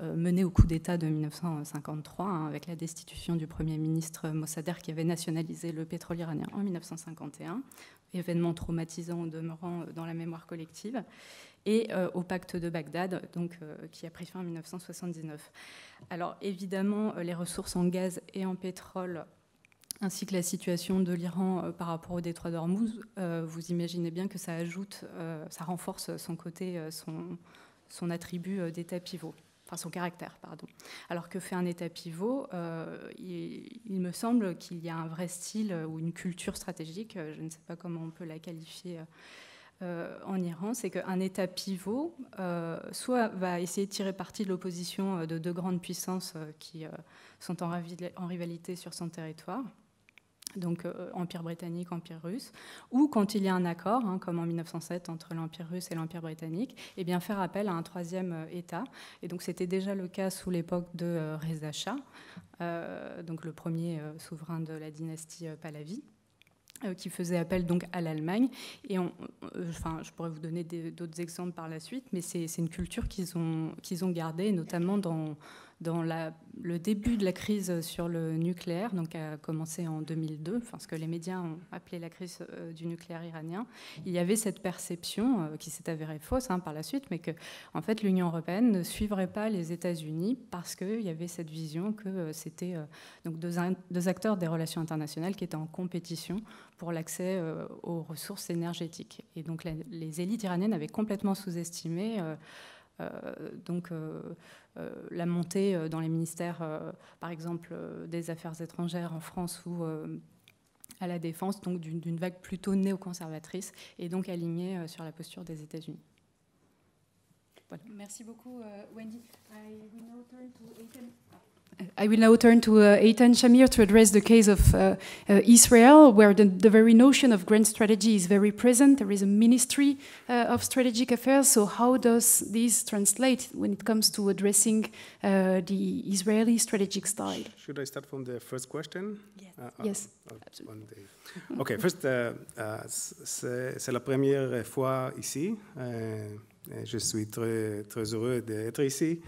mené au coup d'État de 1953 hein, avec la destitution du Premier ministre Mossadegh qui avait nationalisé le pétrole iranien en 1951, événement traumatisant demeurant dans la mémoire collective et euh, au pacte de Bagdad, donc, euh, qui a pris fin en 1979. Alors évidemment, euh, les ressources en gaz et en pétrole ainsi que la situation de l'Iran par rapport au détroit d'Ormuz, vous imaginez bien que ça ajoute, ça renforce son côté, son, son attribut d'État pivot enfin son caractère, pardon. Alors que fait un État pivot il, me semble qu'il y a un vrai style ou une culture stratégique, je ne sais pas comment on peut la qualifier euh, en Iran, c'est qu'un État pivot, euh, soit va essayer de tirer parti de l'opposition euh, de deux grandes puissances qui sont en, rivalité sur son territoire, donc Empire britannique, Empire russe, ou quand il y a un accord, hein, comme en 1907 entre l'Empire russe et l'Empire britannique, et eh bien faire appel à un troisième État. Et donc c'était déjà le cas sous l'époque de Reza Shah, donc le premier souverain de la dynastie Pahlavi. Euh, qui faisait appel donc à l'Allemagne. Et euh, enfin, je pourrais vous donner d'autres exemples par la suite, mais c'est une culture qu'ils ont, qu'ils ont gardée, notamment dans, dans le début de la crise sur le nucléaire, donc a commencé en 2002, enfin ce que les médias ont appelé la crise euh, du nucléaire iranien, il y avait cette perception euh, qui s'est avérée fausse hein, par la suite, mais que en fait l'Union européenne ne suivrait pas les États-Unis parce qu'il y avait cette vision que euh, c'était donc deux, acteurs des relations internationales qui étaient en compétition pour l'accès aux ressources énergétiques. Et donc les élites iraniennes avaient complètement sous-estimé euh, donc euh, euh, la montée dans les ministères, par exemple, des Affaires étrangères en France ou à la défense, donc d'une vague plutôt néoconservatrice et donc alignée sur la posture des États-Unis. Voilà. Merci beaucoup, Wendy. I will now turn to I will now turn to uh, Eitan Shamir to address the case of uh, uh, Israel, where the, the, very notion of grand strategy is very present. There is a ministry uh, of strategic affairs. So, how does this translate when it comes to addressing uh, the Israeli strategic style? Should I start from the first question? Yes. Uh, yes. Absolutely. Okay, first, c'est la première fois ici. Euh, je suis très, très heureux d'être ici.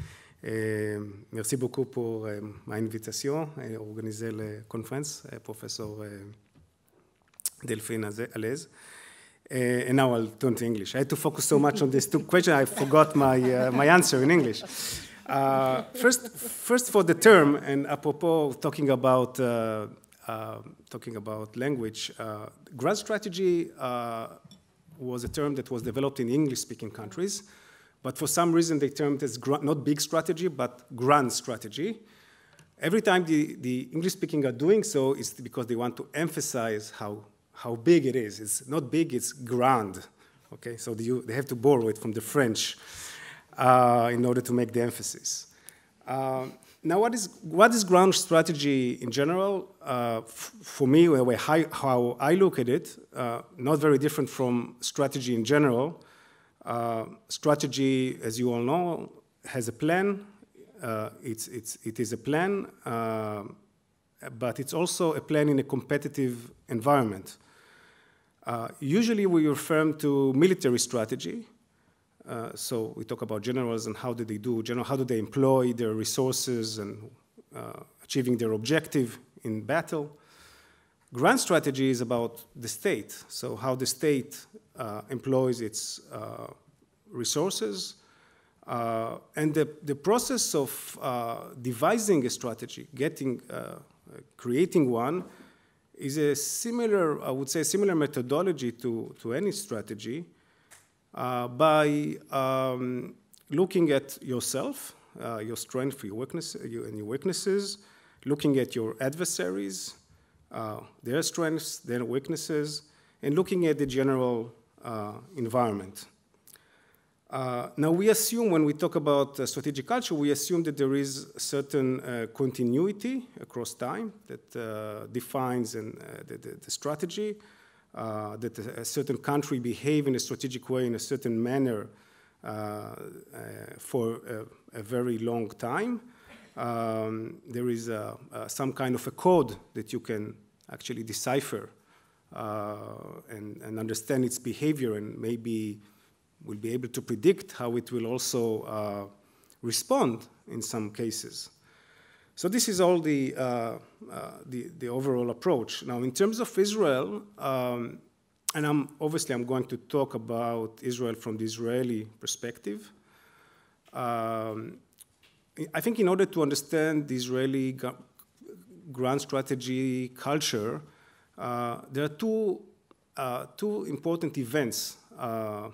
Eh, merci beaucoup pour eh, ma invitation à eh, organiser la conference, Professor Delphine Alez. and now I'll turn to English. I had to focus so much on these two questions, I forgot my, my answer in English. Uh, first, first for the term, and apropos talking about uh, uh, talking about language, uh, grant strategy uh, was a term that was developed in English-speaking countries but for some reason, they term it as not big strategy, but grand strategy. Every time the, the English speaking are doing so, it's because they want to emphasize how, how big it is. It's not big, it's grand. Okay, so they have to borrow it from the French uh, in order to make the emphasis. Uh, now, what is, what is ground strategy in general? Uh, for me, how I look at it, uh, not very different from strategy in general. Uh, strategy, as you all know, has a plan. Uh, it's, it's, it is a plan, uh, but it's also a plan in a competitive environment. Uh, usually we refer to military strategy. Uh, so we talk about generals and how do they do, general, how do they employ their resources and uh, achieving their objective in battle. Grant strategy is about the state, so how the state uh, employs its uh, resources. Uh, and the, the process of uh, devising a strategy, getting, uh, creating one, is a similar, I would say, similar methodology to, to any strategy uh, by um, looking at yourself, your strength, your weakness, your, and your weaknesses, looking at your adversaries, uh, their strengths, their weaknesses, and looking at the general uh, environment. Uh, now, we assume when we talk about uh, strategic culture, we assume that there is certain uh, continuity across time that defines and, the, the, the, strategy, that a certain country behave in a strategic way in a certain manner for a, a very long time um, there is a, a, some kind of a code that you can actually decipher uh, and, and, understand its behavior and maybe will be able to predict how it will also uh, respond in some cases. So this is all the, uh, uh the, the, overall approach. Now, in terms of Israel, um, and I'm, obviously I'm going to talk about Israel from the Israeli perspective. Um, I think in order to understand the Israeli grand strategy culture, uh, there are two, uh, two important events uh,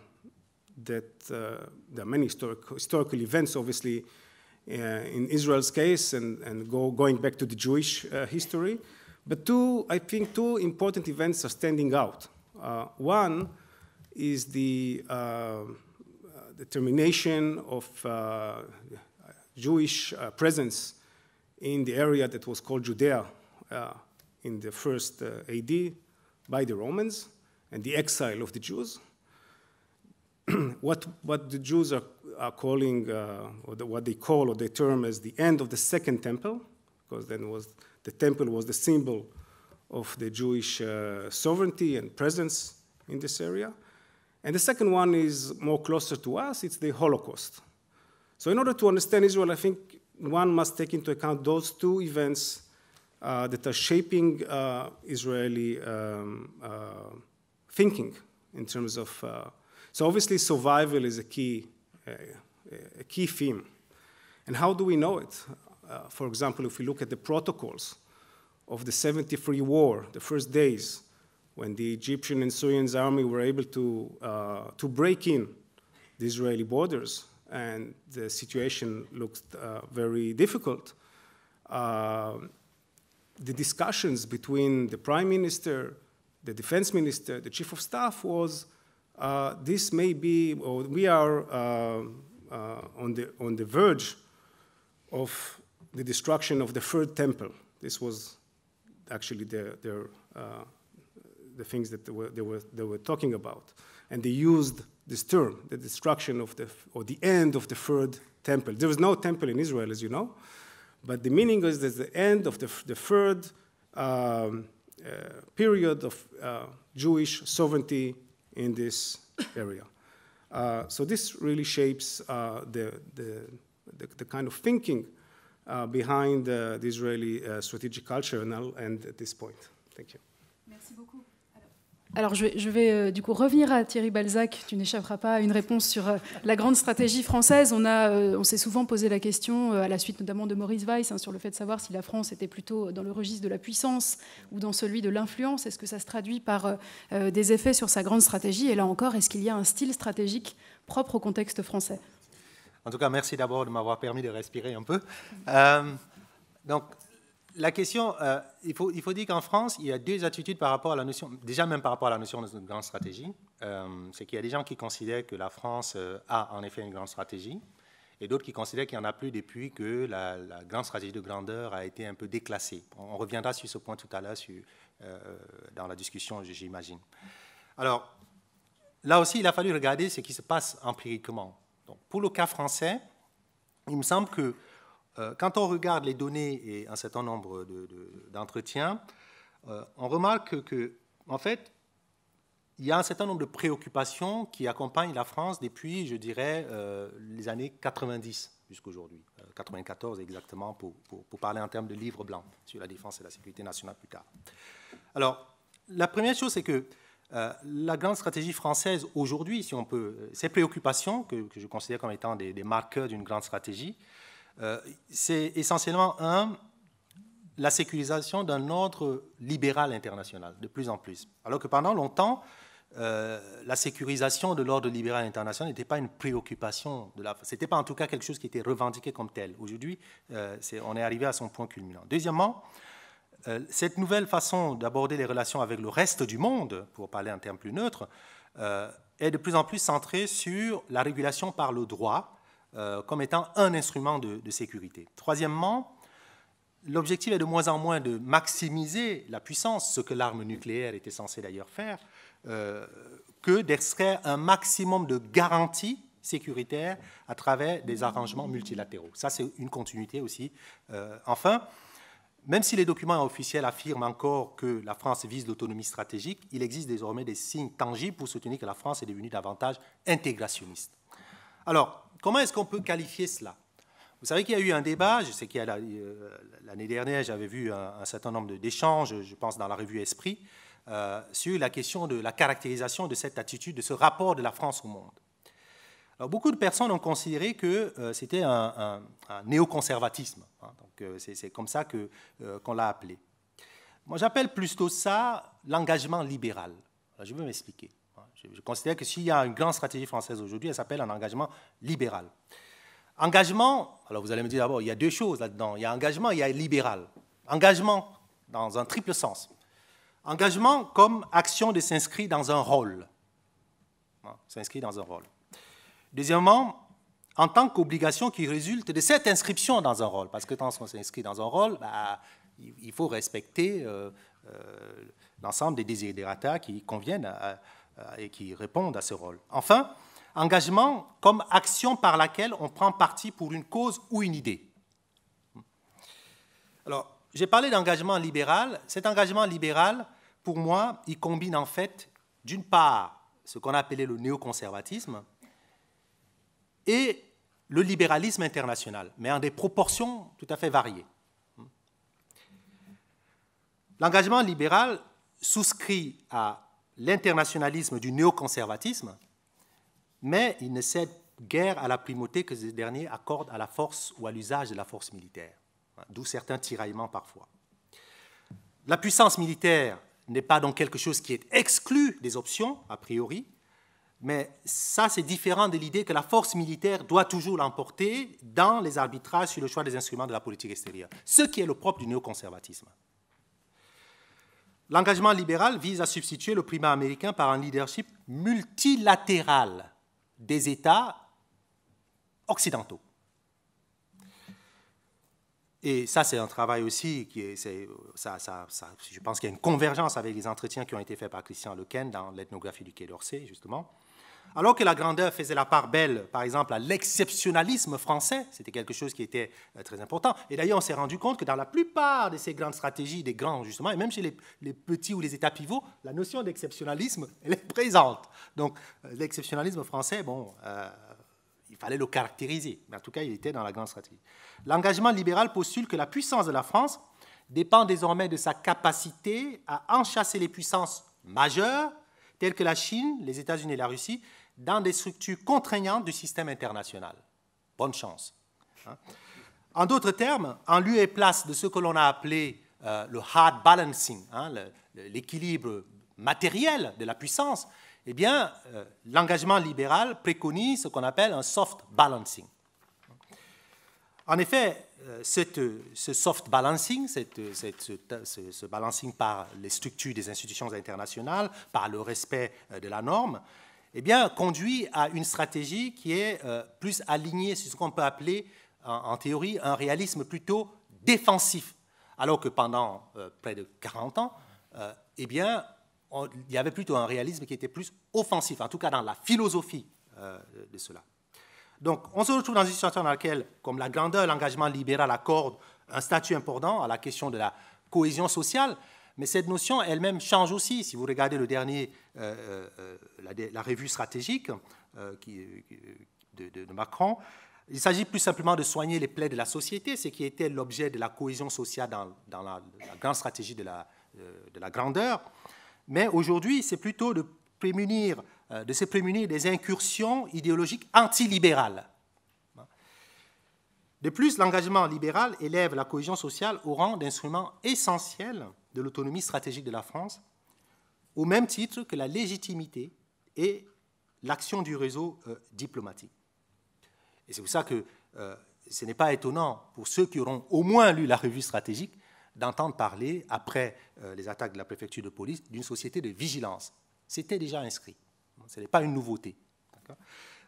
that uh, there are many historic, historical events, obviously, uh, in Israel's case and, and go, going back to the Jewish uh, history. But two, I think two important events are standing out. one is the, the termination of Jewish uh, presence in the area that was called Judea uh, in the first uh, AD by the Romans and the exile of the Jews. what, what the Jews are, are calling, uh, or the, what they call or they term as the end of the Second Temple, because then was the temple was the symbol of the Jewish uh, sovereignty and presence in this area. And the second one is more closer to us, it's the Holocaust. So in order to understand Israel, I think one must take into account those two events uh, that are shaping uh, Israeli um, uh, thinking in terms of. Uh, so obviously, survival is a key, uh, a key theme, and how do we know it? Uh, for example, if we look at the protocols of the '73 war, the first days when the Egyptian and Syrian army were able to to break in the Israeli borders, and the situation looked uh, very difficult. Uh, the discussions between the prime minister, the defense minister, the chief of staff was uh, this may be, or we are uh, uh, on, the, on the verge of the destruction of the third temple. This was actually their, their, uh, the things that they were, they, were, they were talking about. And they used this term, the destruction of the, or the end of the third temple. There was no temple in Israel, as you know, but the meaning is that the end of the, the third um, uh, period of uh, Jewish sovereignty in this area. Uh, so this really shapes uh, the, the, the, the, kind of thinking uh, behind uh, the Israeli strategic culture, and at this point. Thank you. Merci beaucoup. Alors je, vais euh, du coup revenir à Thierry Balzac, tu n'échapperas pas à une réponse sur euh, la grande stratégie française. On, a, euh, on s'est souvent posé la question, à la suite notamment de Maurice Weiss, hein, sur le fait de savoir si la France était plutôt dans le registre de la puissance ou dans celui de l'influence. Est-ce que ça se traduit par des effets sur sa grande stratégie Et là encore, est-ce qu'il y a un style stratégique propre au contexte français En tout cas, merci d'abord de m'avoir permis de respirer un peu. donc la question, euh, il, faut, dire qu'en France, il y a deux attitudes par rapport à la notion, déjà même par rapport à la notion de grande stratégie. Euh, c'est qu'il y a des gens qui considèrent que la France euh, a en effet une grande stratégie, et d'autres qui considèrent qu'il n'y en a plus depuis que la, grande stratégie de grandeur a été un peu déclassée. On, reviendra sur ce point tout à l'heure dans la discussion, j'imagine. Alors, là aussi, il a fallu regarder ce qui se passe empiriquement. Donc, pour le cas français, il me semble que euh, quand on regarde les données et un certain nombre d'entretiens, euh, on remarque que, en fait, il y a un certain nombre de préoccupations qui accompagnent la France depuis, je dirais, euh, les années 90 jusqu'à aujourd'hui, 94 exactement, pour, parler en termes de livre blanc sur la défense et la sécurité nationale plus tard. Alors, la première chose, c'est que la grande stratégie française aujourd'hui, si on peut, ces préoccupations que, je considère comme étant des marqueurs d'une grande stratégie, euh, c'est essentiellement un, la sécurisation d'un ordre libéral international, de plus en plus. Alors que pendant longtemps, euh, la sécurisation de l'ordre libéral international n'était pas une préoccupation de la. C'était pas en tout cas quelque chose qui était revendiqué comme tel. Aujourd'hui, euh, on est arrivé à son point culminant. Deuxièmement, cette nouvelle façon d'aborder les relations avec le reste du monde, pour parler en termes plus neutres, est de plus en plus centrée sur la régulation par le droit euh, comme étant un instrument de, sécurité. Troisièmement, l'objectif est de moins en moins de maximiser la puissance, ce que l'arme nucléaire était censée d'ailleurs faire, euh, que d'extraire un maximum de garanties sécuritaires à travers des arrangements multilatéraux. Ça, c'est une continuité aussi. Euh, enfin, même si les documents officiels affirment encore que la France vise l'autonomie stratégique, il existe désormais des signes tangibles pour soutenir que la France est devenue davantage intégrationniste. Alors, Comment est-ce qu'on peut qualifier cela Vous savez qu'il y a eu un débat, je sais qu'il y a euh, l'année dernière, j'avais vu un, certain nombre d'échanges, je pense dans la revue Esprit, euh, sur la question de la caractérisation de cette attitude, de ce rapport de la France au monde. beaucoup de personnes ont considéré que euh, c'était un, néoconservatisme. Hein, donc, c'est, comme ça qu'on l'a appelé. Moi, j'appelle plutôt ça l'engagement libéral. je vais m'expliquer. Je, considère que s'il y a une grande stratégie française aujourd'hui, elle s'appelle un engagement libéral. Engagement, alors vous allez me dire d'abord, il y a deux choses là-dedans. Il y a engagement, il y a libéral. Engagement dans un triple sens. Engagement comme action de s'inscrire dans un rôle. Hein, s'inscrire dans un rôle. Deuxièmement, en tant qu'obligation qui résulte de cette inscription dans un rôle. Parce que quand on s'inscrit dans un rôle, bah, il faut respecter euh, euh, l'ensemble des desiderata qui conviennent à, euh, et qui répondent à ce rôle. Enfin, engagement comme action par laquelle on prend parti pour une cause ou une idée. Alors, j'ai parlé d'engagement libéral. Cet engagement libéral, pour moi, il combine en fait, d'une part, ce qu'on appelait le néoconservatisme et le libéralisme international, mais en des proportions tout à fait variées. L'engagement libéral souscrit à l'internationalisme du néoconservatisme, mais il ne cède guère à la primauté que ces derniers accordent à la force ou à l'usage de la force militaire, hein, d'où certains tiraillements parfois. La puissance militaire n'est pas donc quelque chose qui est exclu des options, a priori, mais ça c'est différent de l'idée que la force militaire doit toujours l'emporter dans les arbitrages sur le choix des instruments de la politique extérieure, ce qui est le propre du néoconservatisme. L'engagement libéral vise à substituer le primat américain par un leadership multilatéral des États occidentaux. Et ça, c'est un travail aussi qui est, je pense qu'il y a une convergence avec les entretiens qui ont été faits par Christian Lequen dans l'ethnographie du Quai d'Orsay, justement. Alors que la grandeur faisait la part belle, par exemple, à l'exceptionnalisme français, c'était quelque chose qui était euh, très important. Et d'ailleurs, on s'est rendu compte que dans la plupart de ces grandes stratégies, des grands justement, et même chez les, petits ou les États pivots, la notion d'exceptionnalisme, elle est présente. Donc, euh, l'exceptionnalisme français, bon, euh, il fallait le caractériser. Mais en tout cas, il était dans la grande stratégie. L'engagement libéral postule que la puissance de la France dépend désormais de sa capacité à enchasser les puissances majeures Tels que la Chine, les États-Unis et la Russie, dans des structures contraignantes du système international. Bonne chance. Hein. en d'autres termes, en lieu et place de ce que l'on a appelé euh, le hard balancing, hein, l'équilibre matériel de la puissance, eh bien, euh, l'engagement libéral préconise ce qu'on appelle un soft balancing. En effet, euh, ce soft balancing, ce, balancing par les structures des institutions internationales, par le respect euh, de la norme, eh bien, conduit à une stratégie qui est euh, plus alignée sur ce qu'on peut appeler, en, théorie, un réalisme plutôt défensif. Alors que pendant près de 40 ans, eh bien, il y avait plutôt un réalisme qui était plus offensif, en tout cas dans la philosophie de cela. Donc, on se retrouve dans une situation dans laquelle, comme la grandeur, l'engagement libéral accorde un statut important à la question de la cohésion sociale, mais cette notion elle-même change aussi. Si vous regardez le dernier, euh, euh, la, revue stratégique euh, de, Macron, il s'agit plus simplement de soigner les plaies de la société, ce qui était l'objet de la cohésion sociale dans, la, grande stratégie de la grandeur. Mais aujourd'hui, c'est plutôt de prémunir euh, de se prémunir des incursions idéologiques antilibérales. De plus, l'engagement libéral élève la cohésion sociale au rang d'instrument essentiel de l'autonomie stratégique de la France, au même titre que la légitimité et l'action du réseau euh, diplomatique. Et c'est pour ça que euh, ce n'est pas étonnant pour ceux qui auront au moins lu la revue stratégique d'entendre parler, après les attaques de la préfecture de police, d'une société de vigilance. C'était déjà inscrit. Ce n'est pas une nouveauté.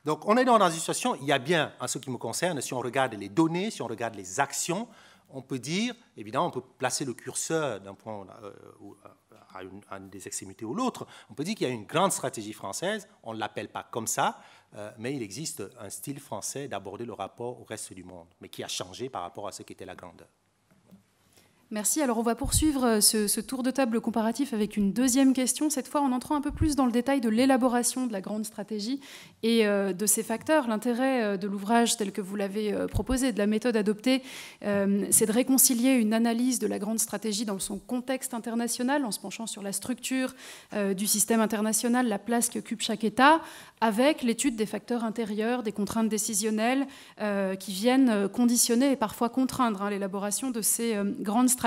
Donc on est dans une situation, il y a bien, en ce qui me concerne, si on regarde les données, si on regarde les actions, on peut dire, évidemment, on peut placer le curseur d'un point euh, euh, à, une, des extrémités ou l'autre, on peut dire qu'il y a une grande stratégie française, on ne l'appelle pas comme ça, euh, mais il existe un style français d'aborder le rapport au reste du monde, mais qui a changé par rapport à ce qui était la grandeur. Merci. Alors on va poursuivre euh, ce, tour de table comparatif avec une deuxième question, cette fois en entrant un peu plus dans le détail de l'élaboration de la grande stratégie et euh, de ses facteurs. L'intérêt euh, de l'ouvrage tel que vous l'avez proposé, de la méthode adoptée, c'est de réconcilier une analyse de la grande stratégie dans son contexte international, en se penchant sur la structure du système international, la place qu'occupe chaque État, avec l'étude des facteurs intérieurs, des contraintes décisionnelles qui viennent conditionner et parfois contraindre hein, l'élaboration de ces grandes stratégies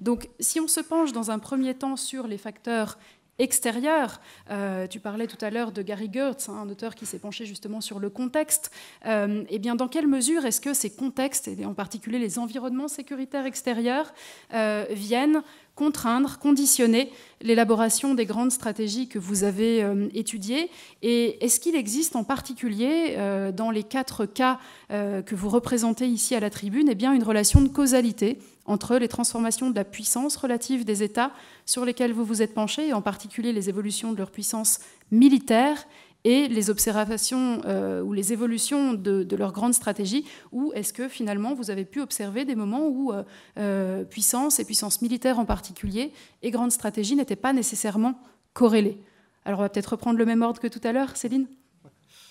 donc si on se penche dans un premier temps sur les facteurs extérieurs, euh, tu parlais tout à l'heure de Gary Gertz, hein, un auteur qui s'est penché justement sur le contexte. Euh, eh bien, dans quelle mesure est-ce que ces contextes, et en particulier les environnements sécuritaires extérieurs, euh, viennent contraindre, conditionner l'élaboration des grandes stratégies que vous avez euh, étudiées Et est-ce qu'il existe en particulier, euh, dans les quatre cas euh, que vous représentez ici à la tribune, eh bien, une relation de causalité entre les transformations de la puissance relative des États sur lesquels vous vous êtes penché, et en particulier les évolutions de leur puissance militaire, et les observations euh, ou les évolutions de, leur grande stratégie Ou est-ce que finalement vous avez pu observer des moments où euh, euh, puissance et puissance militaire en particulier et grande stratégie n'étaient pas nécessairement corrélées Alors on va peut-être reprendre le même ordre que tout à l'heure, Céline,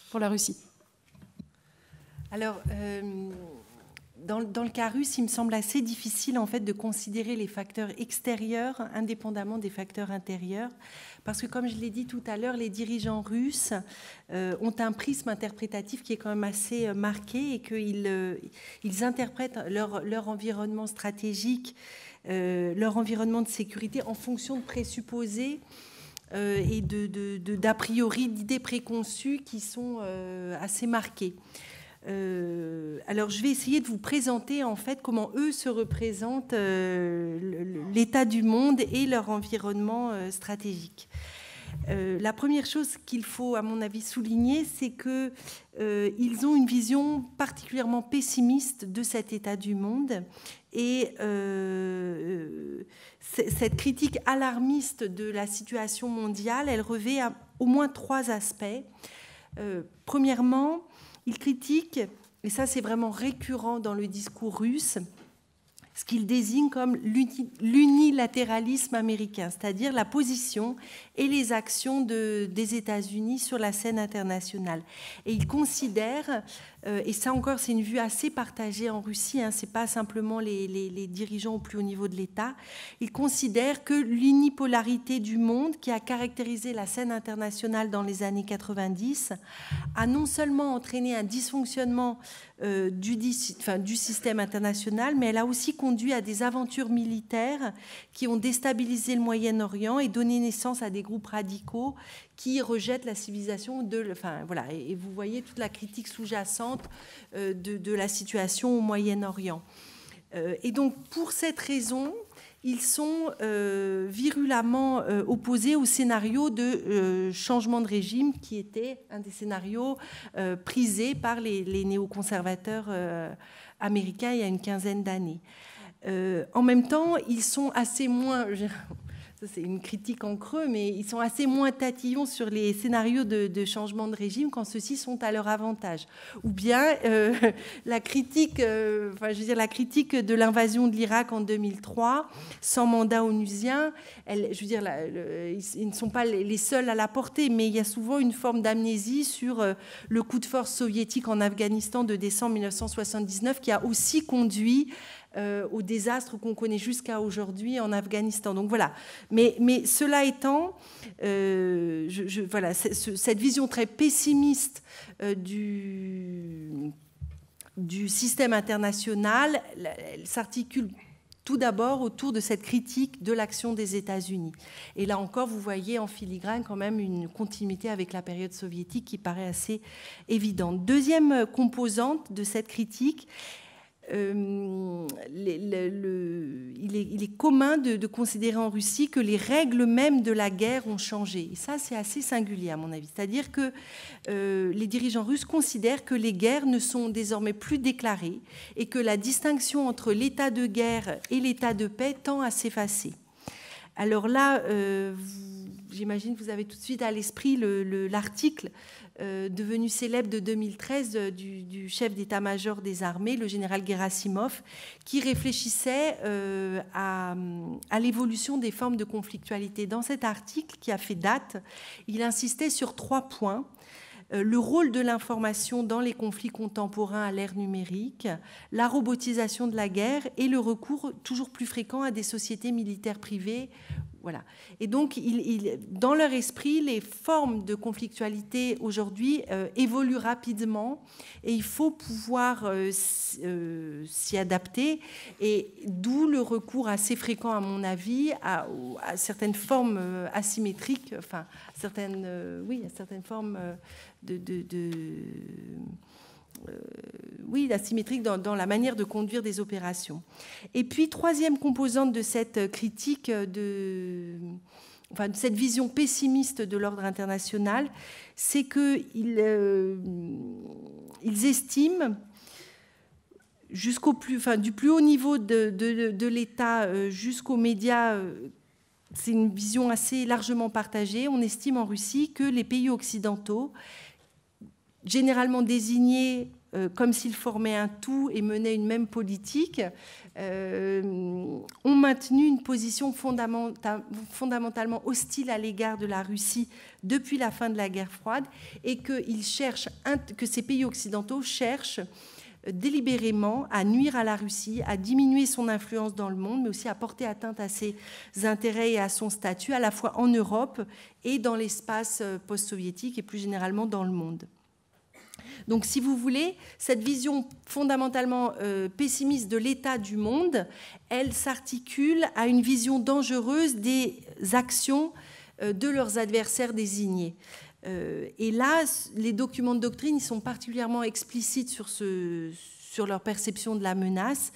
pour la Russie. Alors dans, le cas russe, il me semble assez difficile en fait de considérer les facteurs extérieurs indépendamment des facteurs intérieurs, parce que comme je l'ai dit tout à l'heure, les dirigeants russes euh, ont un prisme interprétatif qui est quand même assez euh, marqué et qu'ils euh, ils interprètent leur, environnement stratégique, leur environnement de sécurité en fonction de présupposés et d'a de, priori d'idées préconçues qui sont assez marquées. Euh, alors, je vais essayer de vous présenter en fait comment eux se représentent euh, l'état du monde et leur environnement euh, stratégique. la première chose qu'il faut, à mon avis, souligner, c'est que ils ont une vision particulièrement pessimiste de cet état du monde et cette critique alarmiste de la situation mondiale, elle revêt à, au moins trois aspects. premièrement, il critique, et ça c'est vraiment récurrent dans le discours russe, ce qu'il désigne comme l'unilatéralisme américain, c'est-à-dire la position et les actions des États-Unis sur la scène internationale. Et il considère euh, et ça encore, c'est une vue assez partagée en Russie, hein, ce n'est pas simplement les, dirigeants au plus haut niveau de l'État. Ils considèrent que l'unipolarité du monde qui a caractérisé la scène internationale dans les années 90 a non seulement entraîné un dysfonctionnement euh, du système international, mais elle a aussi conduit à des aventures militaires qui ont déstabilisé le Moyen-Orient et donné naissance à des groupes radicaux qui rejettent la civilisation de. Enfin, voilà, et, vous voyez toute la critique sous-jacente euh, de, la situation au Moyen-Orient. Euh, et donc, pour cette raison, ils sont euh, virulemment euh, opposés au scénario de changement de régime qui était un des scénarios prisés par les, les néoconservateurs américains il y a une quinzaine d'années. en même temps, ils sont assez moins, c'est une critique en creux, mais ils sont assez moins tatillons sur les scénarios de, changement de régime quand ceux-ci sont à leur avantage. Ou bien euh, la critique, euh, enfin je veux dire la critique de l'invasion de l'Irak en 2003, sans mandat onusien, ils ne sont pas les seuls à la porter, mais il y a souvent une forme d'amnésie sur euh, le coup de force soviétique en Afghanistan de décembre 1979 qui a aussi conduit euh, au désastre qu'on connaît jusqu'à aujourd'hui en Afghanistan. Donc voilà. Mais, cela étant, euh, cette vision très pessimiste euh, du, système international, s'articule tout d'abord autour de cette critique de l'action des États-Unis. Et là encore, vous voyez en filigrane quand même une continuité avec la période soviétique qui paraît assez évidente. Deuxième composante de cette critique, euh, il, est, commun de, considérer en Russie que les règles même de la guerre ont changé. Et ça, c'est assez singulier à mon avis. C'est-à-dire que euh, les dirigeants russes considèrent que les guerres ne sont désormais plus déclarées et que la distinction entre l'état de guerre et l'état de paix tend à s'effacer. Alors là, vous euh, j'imagine que vous avez tout de suite à l'esprit l'article euh, devenu célèbre de 2013 euh, du, chef d'état-major des armées, le général Gerasimov, qui réfléchissait euh, à l'évolution des formes de conflictualité. Dans cet article qui a fait date, il insistait sur trois points. Euh, le rôle de l'information dans les conflits contemporains à l'ère numérique, la robotisation de la guerre et le recours toujours plus fréquent à des sociétés militaires privées. Voilà. Et donc, dans leur esprit, les formes de conflictualité aujourd'hui euh, évoluent rapidement et il faut pouvoir euh, s'y adapter. Et d'où le recours assez fréquent, à mon avis, à, à certaines formes asymétriques, enfin, certaines, euh, oui, certaines formes euh, de, euh, oui, dans, la manière de conduire des opérations. Et puis, troisième composante de cette critique, de, enfin, cette vision pessimiste de l'ordre international, c'est qu'ils ils estiment jusqu'au plus, enfin, du plus haut niveau de, de l'État jusqu'aux médias c'est une vision assez largement partagée. On estime en Russie que les pays occidentaux, généralement désignés euh, comme s'ils formaient un tout et menaient une même politique, euh, ont maintenu une position fondamentalement hostile à l'égard de la Russie depuis la fin de la guerre froide et que ces pays occidentaux cherchent délibérément à nuire à la Russie, à diminuer son influence dans le monde, mais aussi à porter atteinte à ses intérêts et à son statut, à la fois en Europe et dans l'espace euh, post-soviétique et plus généralement dans le monde. Donc, si vous voulez, cette vision fondamentalement euh, pessimiste de l'état du monde, elle s'articule à une vision dangereuse des actions euh, de leurs adversaires désignés. Euh, et là, les documents de doctrine sont particulièrement explicites sur, leur perception de la menace.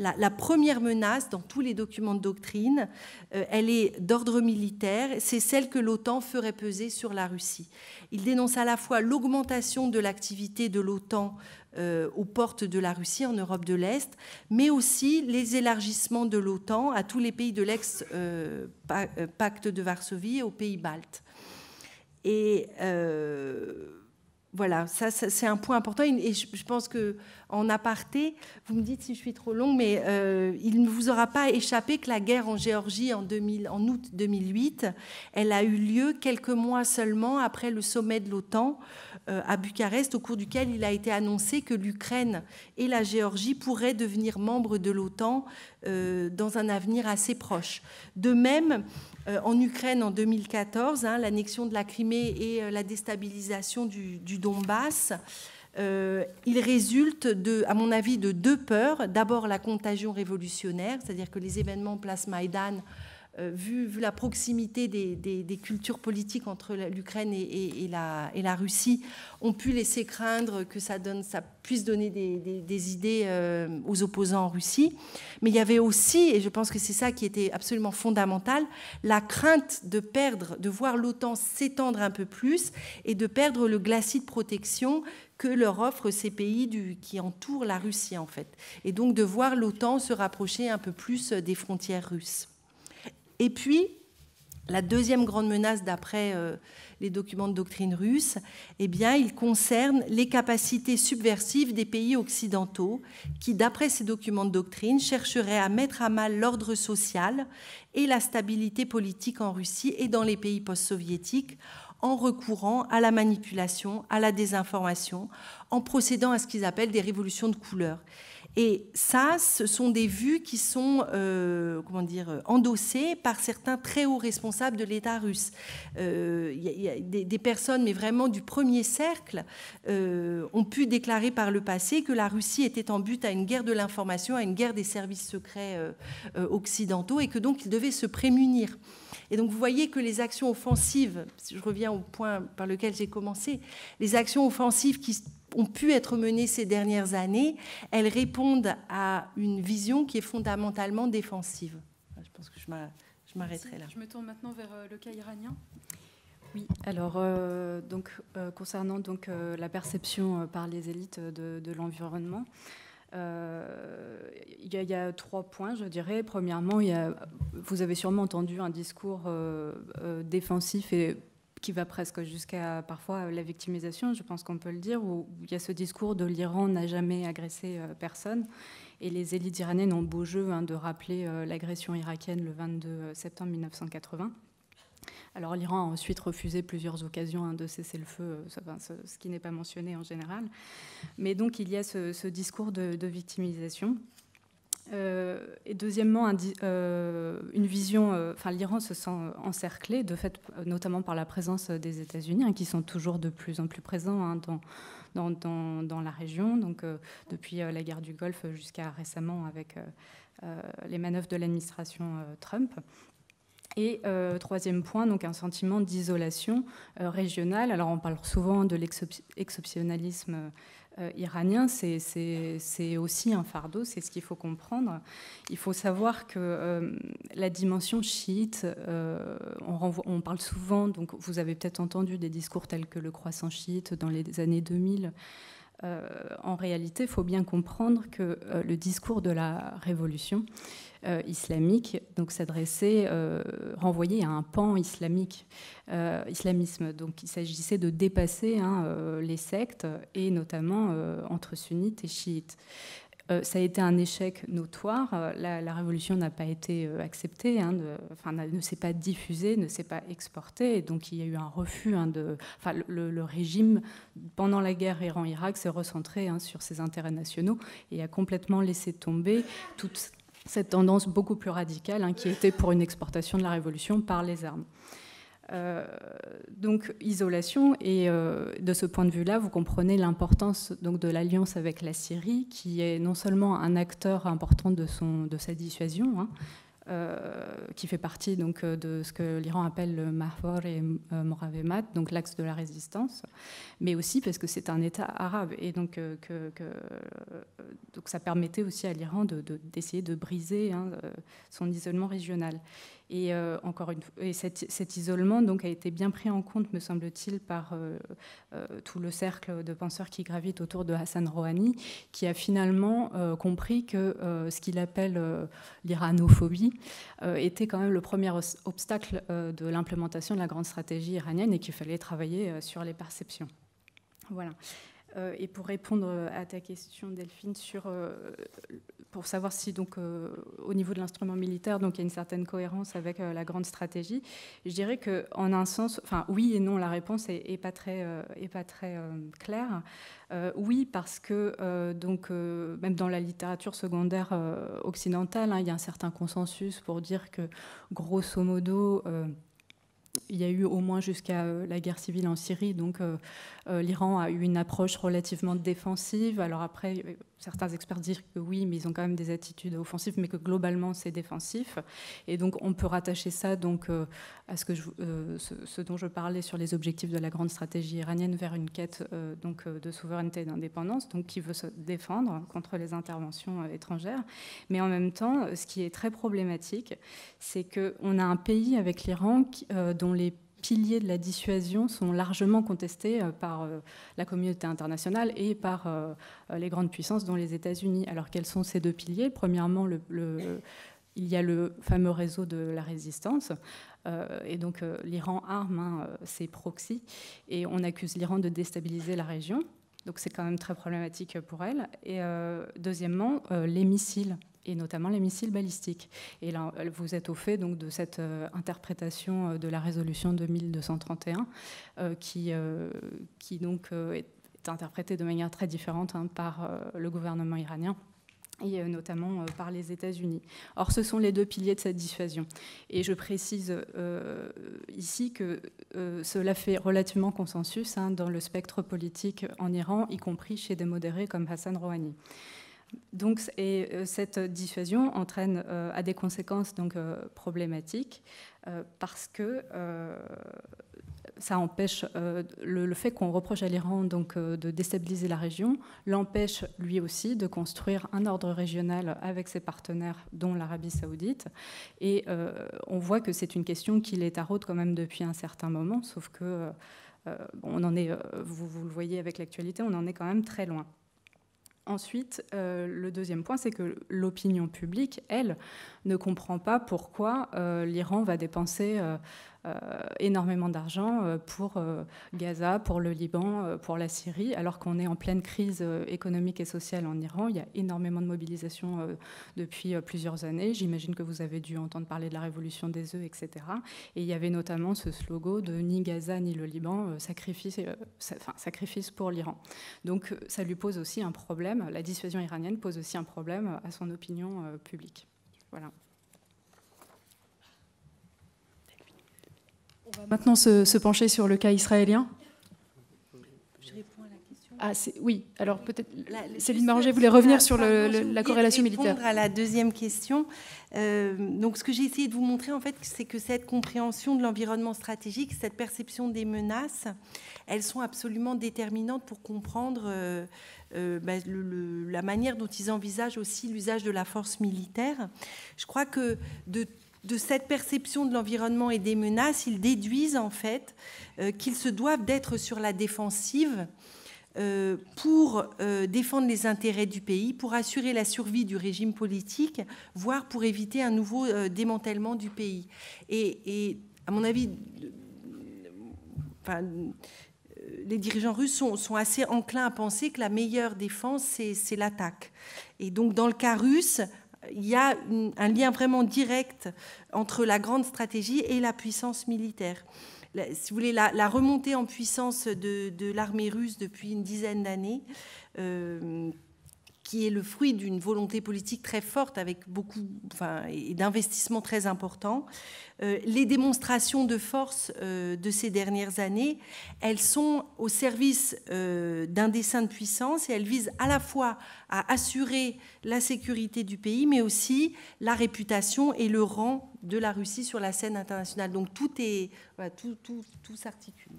La, première menace dans tous les documents de doctrine, euh, elle est d'ordre militaire, c'est celle que l'OTAN ferait peser sur la Russie. Il dénonce à la fois l'augmentation de l'activité de l'OTAN euh, aux portes de la Russie en Europe de l'Est, mais aussi les élargissements de l'OTAN à tous les pays de l'ex-pacte de Varsovie et aux pays baltes. Et euh, voilà, ça, c'est un point important. Et je pense que en aparté. Vous me dites si je suis trop longue, mais euh, il ne vous aura pas échappé que la guerre en Géorgie en, 2000, en août 2008, elle a eu lieu quelques mois seulement après le sommet de l'OTAN euh, à Bucarest, au cours duquel il a été annoncé que l'Ukraine et la Géorgie pourraient devenir membres de l'OTAN euh, dans un avenir assez proche. De même, en Ukraine en 2014, hein, l'annexion de la Crimée et la déstabilisation du Donbass. Euh, il résulte, à mon avis, de deux peurs. D'abord, la contagion révolutionnaire, c'est-à-dire que les événements Place Maïdan euh, vu, la proximité des, cultures politiques entre l'Ukraine et, la, Russie, ont pu laisser craindre que ça, puisse donner des, idées euh, aux opposants en Russie. Mais il y avait aussi, et je pense que c'est ça qui était absolument fondamental, la crainte de perdre, de voir l'OTAN s'étendre un peu plus et de perdre le glacis de protection que leur offrent ces pays qui entourent la Russie en fait. Et donc de voir l'OTAN se rapprocher un peu plus des frontières russes. Et puis, la deuxième grande menace d'après euh, les documents de doctrine russe, eh il concerne les capacités subversives des pays occidentaux qui, d'après ces documents de doctrine, chercheraient à mettre à mal l'ordre social et la stabilité politique en Russie et dans les pays post-soviétiques en recourant à la manipulation, à la désinformation, en procédant à ce qu'ils appellent des révolutions de couleur. Et ça, ce sont des vues qui sont euh, comment dire, endossées par certains très hauts responsables de l'État russe. Euh, des, personnes, mais vraiment du premier cercle, euh, ont pu déclarer par le passé que la Russie était en but à une guerre de l'information, à une guerre des services secrets occidentaux, et que donc ils devaient se prémunir. Et donc vous voyez que les actions offensives, je reviens au point par lequel j'ai commencé, les actions offensives qui ont pu être menées ces dernières années, elles répondent à une vision qui est fondamentalement défensive. Je pense que je m'arrêterai là. Je me tourne maintenant vers euh, le cas iranien. Oui, alors euh, donc, euh, concernant donc, la perception par les élites de, l'environnement, il y, a trois points, je dirais. Premièrement, y a, vous avez sûrement entendu un discours défensif et qui va presque jusqu'à parfois la victimisation, je pense qu'on peut le dire, où il y a ce discours de l'Iran n'a jamais agressé euh, personne. Et les élites iraniennes ont beau jeu hein, de rappeler euh, l'agression irakienne le 22 septembre 1980. Alors l'Iran a ensuite refusé plusieurs occasions hein, de cesser le feu, euh, ce, qui n'est pas mentionné en général. Mais donc il y a ce, discours de victimisation. Euh, et deuxièmement, euh, une vision. Euh, enfin, l'Iran se sent encerclé, de fait, notamment par la présence des États-Unis, hein, qui sont toujours de plus en plus présents hein, dans, dans, la région. Donc, depuis la guerre du Golfe jusqu'à récemment, avec les manœuvres de l'administration Trump. Et troisième point, donc un sentiment d'isolation régionale. Alors on parle souvent de l'exceptionnalisme euh, iranien, c'est aussi un fardeau, c'est ce qu'il faut comprendre. Il faut savoir que euh, la dimension chiite, euh, on, on, parle souvent, donc vous avez peut-être entendu des discours tels que le croissant chiite dans les années 2000. Euh, en réalité, il faut bien comprendre que euh, le discours de la révolution euh, islamique donc s'adressait, renvoyait à un pan islamique, islamisme. Donc il s'agissait de dépasser hein, les sectes et notamment entre sunnites et chiites. Euh, ça a été un échec notoire. Euh, la, révolution n'a pas été euh, acceptée, hein, enfin, ne s'est pas diffusée, ne s'est pas exportée. Et donc il y a eu un refus. Hein, de, enfin, le, régime, pendant la guerre Iran-Irak, s'est recentré hein, sur ses intérêts nationaux et a complètement laissé tomber toute cette tendance beaucoup plus radicale qui était pour une exportation de la révolution par les armes. Euh, donc isolation et euh, de ce point de vue-là, vous comprenez l'importance donc de l'alliance avec la Syrie, qui est non seulement un acteur important de son de sa dissuasion, hein, euh, qui fait partie donc de ce que l'Iran appelle le Mahfor et Moravemat, donc l'axe de la résistance, mais aussi parce que c'est un État arabe et donc que, donc ça permettait aussi à l'Iran d'essayer de, briser hein, son isolement régional. Et euh, encore une et cet, isolement donc a été bien pris en compte, me semble-t-il, par euh, euh, tout le cercle de penseurs qui gravitent autour de Hassan Rouhani, qui a finalement compris que ce qu'il appelle l'iranophobie était quand même le premier obstacle de l'implémentation de la grande stratégie iranienne et qu'il fallait travailler sur les perceptions. Voilà. Euh, et pour répondre euh, à ta question, Delphine, sur, euh, pour savoir si, donc, au niveau de l'instrument militaire, donc, il y a une certaine cohérence avec la grande stratégie, je dirais qu'en un sens, enfin, oui et non, la réponse est, pas très, claire. oui, parce que donc, même dans la littérature secondaire occidentale, hein, il y a un certain consensus pour dire que, grosso modo, il y a eu au moins jusqu'à euh, la guerre civile en Syrie, donc euh, euh, l'Iran a eu une approche relativement défensive. Alors après, certains experts disent que oui, mais ils ont quand même des attitudes offensives, mais que globalement c'est défensif. Et donc on peut rattacher ça donc euh, à ce, que je, euh, dont je parlais sur les objectifs de la grande stratégie iranienne vers une quête euh, donc de souveraineté et d'indépendance, donc qui veut se défendre contre les interventions étrangères. Mais en même temps, ce qui est très problématique, c'est qu'on a un pays avec l'Iran dont les piliers de la dissuasion sont largement contestés euh, par euh, la communauté internationale et par euh, les grandes puissances, dont les États-Unis. Alors quels sont ces deux piliers Premièrement, le, il y a le fameux réseau de la résistance, et donc l'Iran arme hein, ses proxys, et on accuse l'Iran de déstabiliser la région. Donc c'est quand même très problématique pour elle. Et deuxièmement, les missiles et notamment les missiles balistiques. Et là, vous êtes au fait donc, de cette euh, interprétation euh, de la résolution 2231 euh, qui, qui donc, est interprétée de manière très différente hein, par le gouvernement iranien et notamment par les États-Unis. Or, ce sont les deux piliers de cette dissuasion. Et je précise ici que cela fait relativement consensus hein, dans le spectre politique en Iran, y compris chez des modérés comme Hassan Rouhani. Donc, et, euh, cette dissuasion entraîne euh, à des conséquences donc, euh, problématiques parce que ça empêche le, fait qu'on reproche à l'Iran donc de déstabiliser la région l'empêche lui aussi de construire un ordre régional avec ses partenaires dont l'Arabie Saoudite et on voit que c'est une question qui à route quand même depuis un certain moment sauf que on en est vous le voyez avec l'actualité on en est quand même très loin. Ensuite, euh, le deuxième point, c'est que l'opinion publique, elle, ne comprend pas pourquoi euh, l'Iran va dépenser euh, euh, énormément d'argent euh, pour euh, Gaza, pour le Liban, pour la Syrie, alors qu'on est en pleine crise économique et sociale en Iran. Il y a énormément de mobilisation depuis plusieurs années. J'imagine que vous avez dû entendre parler de la révolution des œufs, etc. Et il y avait notamment ce slogan de ni Gaza ni le Liban, sacrifice, enfin, sacrifice pour l'Iran. Donc ça lui pose aussi un problème, la dissuasion iranienne pose aussi un problème à son opinion publique. Voilà. On va maintenant se, pencher sur le cas israélien. Je réponds à la question. Ah, oui, alors peut-être. Céline Maranger voulait revenir sur la corrélation militaire. répondre à la deuxième question. Euh, donc, ce que j'ai essayé de vous montrer, en fait, c'est que cette compréhension de l'environnement stratégique, cette perception des menaces, elles sont absolument déterminantes pour comprendre euh, euh, bah, la manière dont ils envisagent aussi l'usage de la force militaire. Je crois que de de cette perception de l'environnement et des menaces, ils déduisent en fait euh, qu'ils se doivent d'être sur la défensive euh, pour euh, défendre les intérêts du pays, pour assurer la survie du régime politique, voire pour éviter un nouveau démantèlement du pays. Et, à mon avis, les dirigeants russes sont, assez enclins à penser que la meilleure défense, c'est l'attaque. Et donc, dans le cas russe, il y a un lien vraiment direct entre la grande stratégie et la puissance militaire. Si vous voulez, la, remontée en puissance de, l'armée russe depuis une dizaine d'années. Euh, qui est le fruit d'une volonté politique très forte avec beaucoup enfin, et d'investissements très importants. Euh, les démonstrations de force euh, de ces dernières années, elles sont au service euh, d'un dessin de puissance et elles visent à la fois à assurer la sécurité du pays, mais aussi la réputation et le rang de la Russie sur la scène internationale. Donc tout est tout, tout, tout s'articule.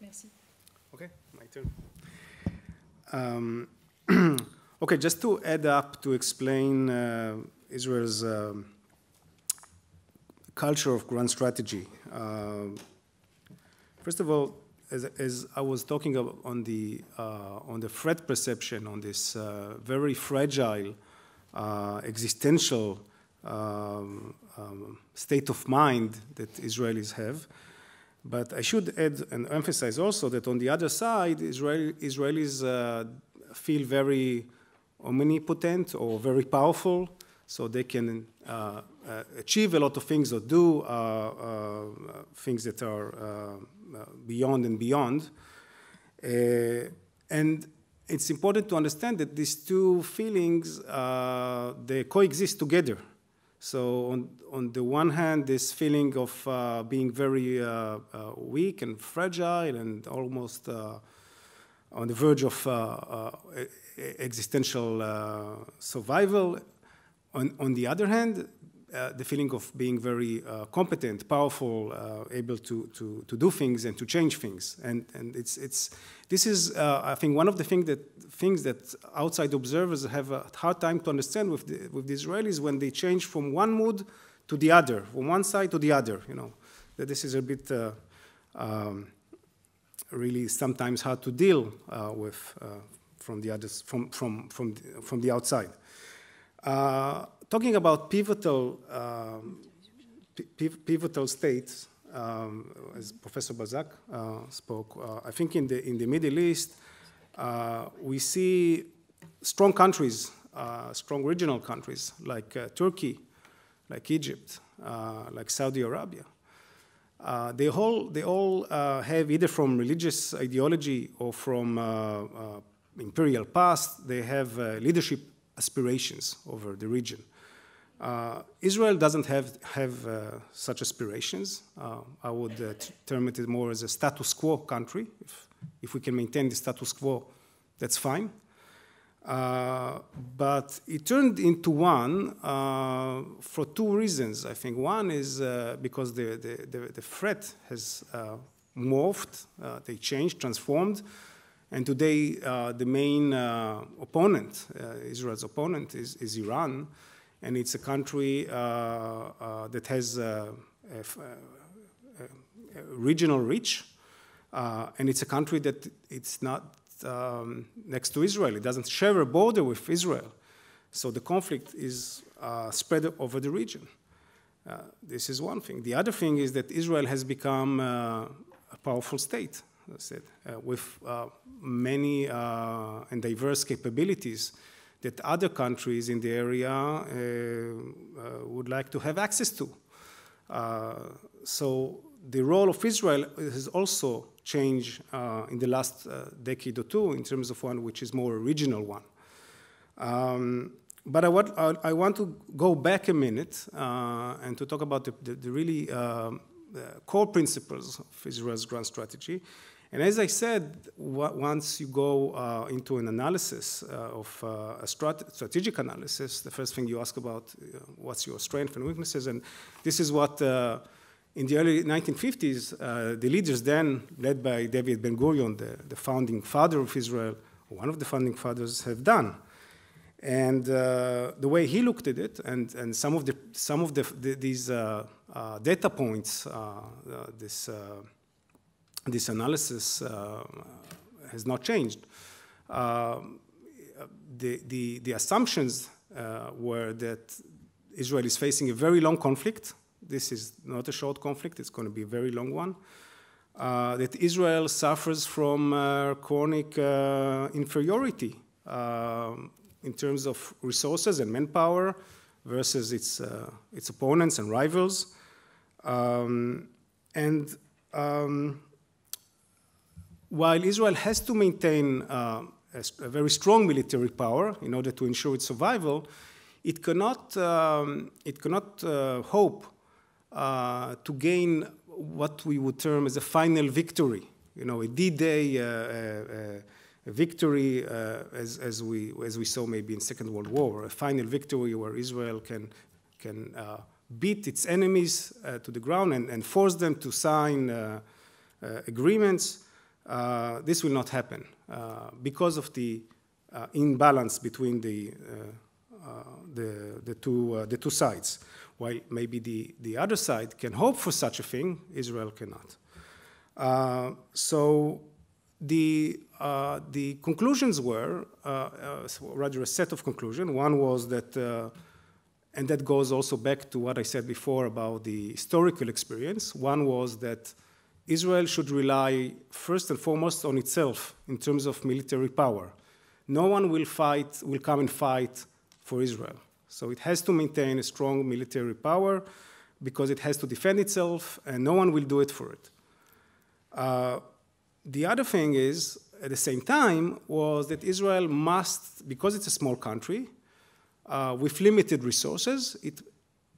Merci. Okay, my turn. Um, okay, just to add up to explain uh, Israel's um, culture of grand strategy. Uh, first of all, as, as, I was talking on the uh, on the threat perception on this uh, very fragile uh, existential um, um, state of mind that Israelis have. But I should add and emphasize also that on the other side, Israel, Israelis uh, feel very omnipotent or very powerful, so they can uh, uh achieve a lot of things or do uh, uh, things that are beyond and beyond. and it's important to understand that these two feelings, they coexist together. So on, on the one hand, this feeling of uh, being very uh, uh, weak and fragile and almost on the verge of uh, uh, existential uh, survival. On, on the other hand, uh, the feeling of being very uh, competent, powerful, uh, able to, to, to do things and to change things. And, and it's, it's, this is, I think, one of the thing that, things that outside observers have a hard time to understand with the, with the Israelis when they change from one mood to the other, from one side to the other, you know. That this is a bit um, really sometimes hard to deal uh, with uh, from the others from from from the, from the outside. Uh, talking about pivotal um, pivotal states, um, as Professor Bazak uh, spoke, I think in the in the Middle East we see strong countries, strong regional countries like Turkey, like Egypt, like Saudi Arabia, uh, they all, they all uh, have either from religious ideology or from uh, uh imperial past, they have uh, leadership aspirations over the region. Uh, Israel doesn't have, have such aspirations. I would term it more as a status quo country. If, if we can maintain the status quo, that's fine. Uh, but it turned into one uh, for two reasons, I think. One is uh, because the, the, the, the, threat has uh, morphed, uh, they changed, transformed, and today the main opponent, Israel's opponent, is, is, Iran, and it's a country that has a, a, a regional reach. and it's a country that it's not um, next to Israel. It doesn't share a border with Israel. So the conflict is uh, spread over the region. Uh, this is one thing. The other thing is that Israel has become uh, a powerful state, I said, uh, with uh, many uh, and diverse capabilities that other countries in the area would like to have access to. so the role of Israel is also change uh, in the last uh, decade or two in terms of one which is more original one. Um, but I want, I want, to go back a minute uh, and to talk about the, the, the really core principles of Israel's grand strategy. And as I said, once you go uh, into an analysis uh, of uh, a strat strategic analysis, the first thing you ask about what's your strength and weaknesses, and this is what in the early 1950s, uh, the leaders then, led by David Ben-Gurion, the, the, founding father of Israel, one of the founding fathers, have done. And uh, the way he looked at it, and, and some of, the, some of the, the these uh, data points, this, this analysis has not changed. Uh, the, the, the, assumptions uh, were that Israel is facing a very long conflict this is not a short conflict, it's going to be a very long one. Uh, that Israel suffers from uh, chronic uh, inferiority um, in terms of resources and manpower versus its, uh, its opponents and rivals. Um, and um, while Israel has to maintain uh, a, a, very strong military power in order to ensure its survival, it cannot, um, it cannot uh, hope uh, to gain what we would term as a final victory, you know, a D-Day uh, uh, victory as, as, we, as we saw maybe in Second World War, a final victory where Israel can, can beat its enemies to the ground and, and force them to sign agreements. Uh, this will not happen uh, because of the uh, imbalance between the, the, the, two, the two sides. Why maybe the, the other side can hope for such a thing, Israel cannot. Uh, so the, uh, the conclusions were, uh, uh rather a set of conclusions. One was that, uh, and that goes also back to what I said before about the historical experience. One was that Israel should rely first and foremost on itself in terms of military power. No one will fight, will come and fight for Israel. So it has to maintain a strong military power because it has to defend itself, and no one will do it for it. Uh, the other thing is, at the same time, was that Israel must, because it's a small country, uh, with limited resources, it,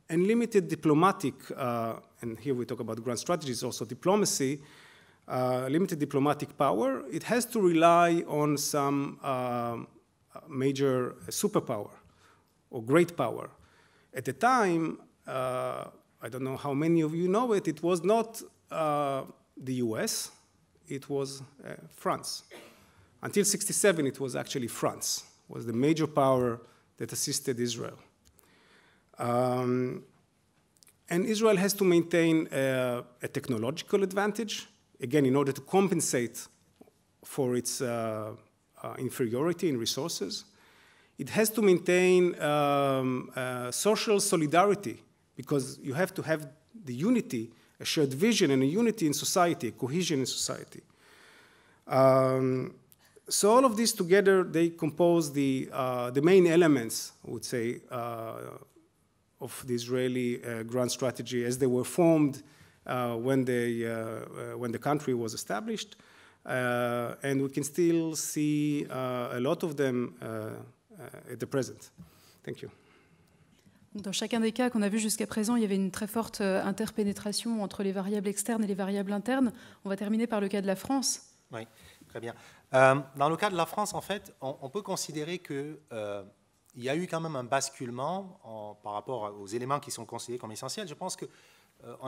and limited diplomatic, uh, and here we talk about grand strategies, also diplomacy, uh, limited diplomatic power, it has to rely on some uh, major superpower or great power. At the time, uh, I don't know how many of you know it, it was not uh, the US, it was uh, France. Until 67, it was actually France, was the major power that assisted Israel. Um, and Israel has to maintain a, a, technological advantage, again, in order to compensate for its uh, uh, inferiority in resources. It has to maintain um, uh, social solidarity because you have to have the unity, a shared vision and a unity in society, a cohesion in society. Um, so all of these together, they compose the, uh, the main elements, I would say, uh, of the Israeli uh, grand strategy as they were formed uh, when, they, uh, uh, when the country was established. and we can still see a lot of them Uh, dans chacun des cas qu'on a vu jusqu'à présent, il y avait une très forte euh, interpénétration entre les variables externes et les variables internes. On va terminer par le cas de la France. Oui, très bien. Euh, dans le cas de la France, en fait, on, peut considérer que euh, il y a eu quand même un basculement par rapport aux éléments qui sont considérés comme essentiels. Je pense que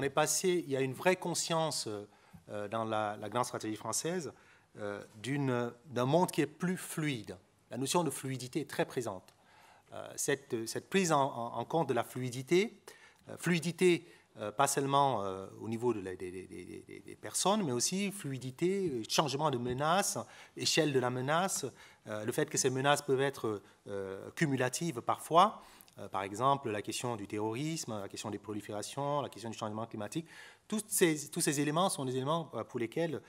est passé, il y a une vraie conscience dans la, grande stratégie française d'un monde qui est plus fluide la notion de fluidité est très présente. Euh, cette, prise en, compte de la fluidité, euh, fluidité euh, pas seulement au niveau des personnes, mais aussi fluidité, changement de menace, échelle de la menace, le fait que ces menaces peuvent être cumulatives parfois, par exemple la question du terrorisme, la question des proliférations, la question du changement climatique, tous ces, tous ces éléments sont des éléments pour lesquels,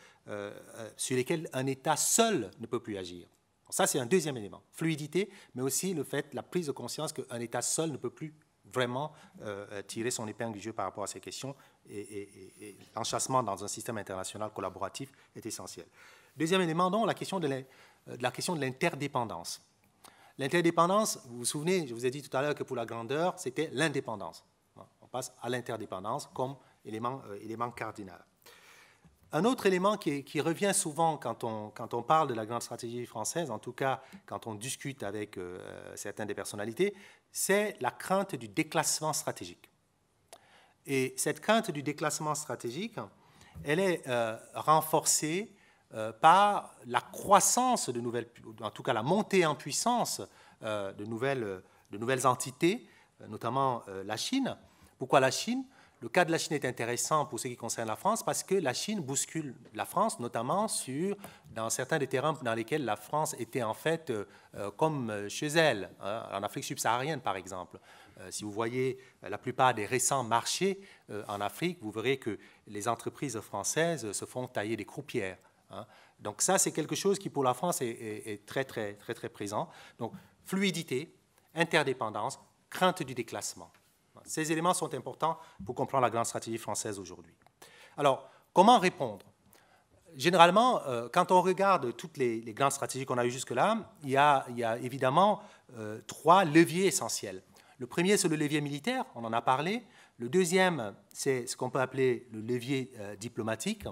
sur lesquels un État seul ne peut plus agir. Ça, c'est un deuxième élément. Fluidité, mais aussi le fait, la prise de conscience qu'un État seul ne peut plus vraiment euh, euh, tirer son épingle du jeu par rapport à ces questions. Et, l'enchassement dans un système international collaboratif est essentiel. Deuxième élément, donc euh, la question de l'interdépendance. L'interdépendance, vous vous souvenez, je vous ai dit tout à l'heure que pour la grandeur, c'était l'indépendance. On passe à l'interdépendance comme élément, élément cardinal. Un autre élément qui, revient souvent quand on, quand on, parle de la grande stratégie française, en tout cas quand on discute avec certains euh, certaines des personnalités, c'est la crainte du déclassement stratégique. Et cette crainte du déclassement stratégique, elle est euh, renforcée euh, par la croissance de nouvelles, en tout cas la montée en puissance de nouvelles, de, nouvelles, entités, notamment la Chine. Pourquoi la Chine le cas de la Chine est intéressant pour ce qui concerne la France parce que la Chine bouscule la France, notamment sur, dans certains des terrains dans lesquels la France était en fait euh, euh, comme euh, chez elle, hein, en Afrique subsaharienne par exemple. si vous voyez la plupart des récents marchés en Afrique, vous verrez que les entreprises françaises se font tailler des croupières. Hein. Donc ça, c'est quelque chose qui pour la France est, est très, très, très, très présent. Donc fluidité, interdépendance, crainte du déclassement. Ces éléments sont importants pour comprendre la grande stratégie française aujourd'hui. Alors, comment répondre Généralement, euh, quand on regarde toutes les, grandes stratégies qu'on a eues jusque-là, il, y a évidemment euh, trois leviers essentiels. Le premier, c'est le levier militaire, on en a parlé. Le deuxième, c'est ce qu'on peut appeler le levier euh, diplomatique,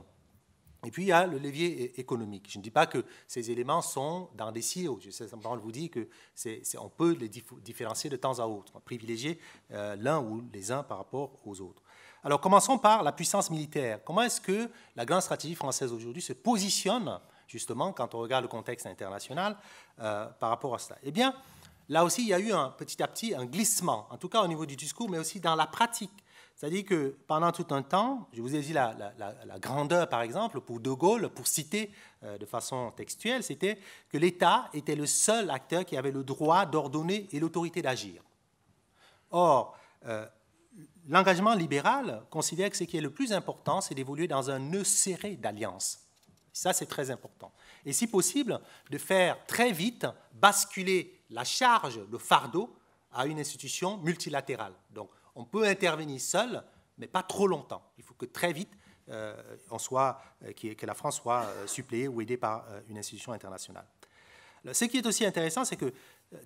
et puis, il y a le levier économique. Je ne dis pas que ces éléments sont dans des silos. Je vous dis que c'est, on peut les différencier de temps à autre, hein, privilégier euh, l'un ou les uns par rapport aux autres. Alors, commençons par la puissance militaire. Comment est-ce que la grande stratégie française aujourd'hui se positionne, justement, quand on regarde le contexte international, euh, par rapport à cela Eh bien, là aussi, il y a eu un, petit à petit un glissement, en tout cas au niveau du discours, mais aussi dans la pratique. C'est-à-dire que pendant tout un temps, je vous ai dit la, grandeur, par exemple, pour De Gaulle, pour citer euh, de façon textuelle, c'était que l'État était le seul acteur qui avait le droit d'ordonner et l'autorité d'agir. Or, euh, l'engagement libéral considère que ce qui est le plus important, c'est d'évoluer dans un nœud serré d'alliances. Ça, c'est très important. Et si possible, de faire très vite basculer la charge, le fardeau, à une institution multilatérale. Donc, on peut intervenir seul, mais pas trop longtemps. Il faut que très vite, euh, euh, que la France soit euh, suppléée ou aidée par une institution internationale. ce qui est aussi intéressant, c'est que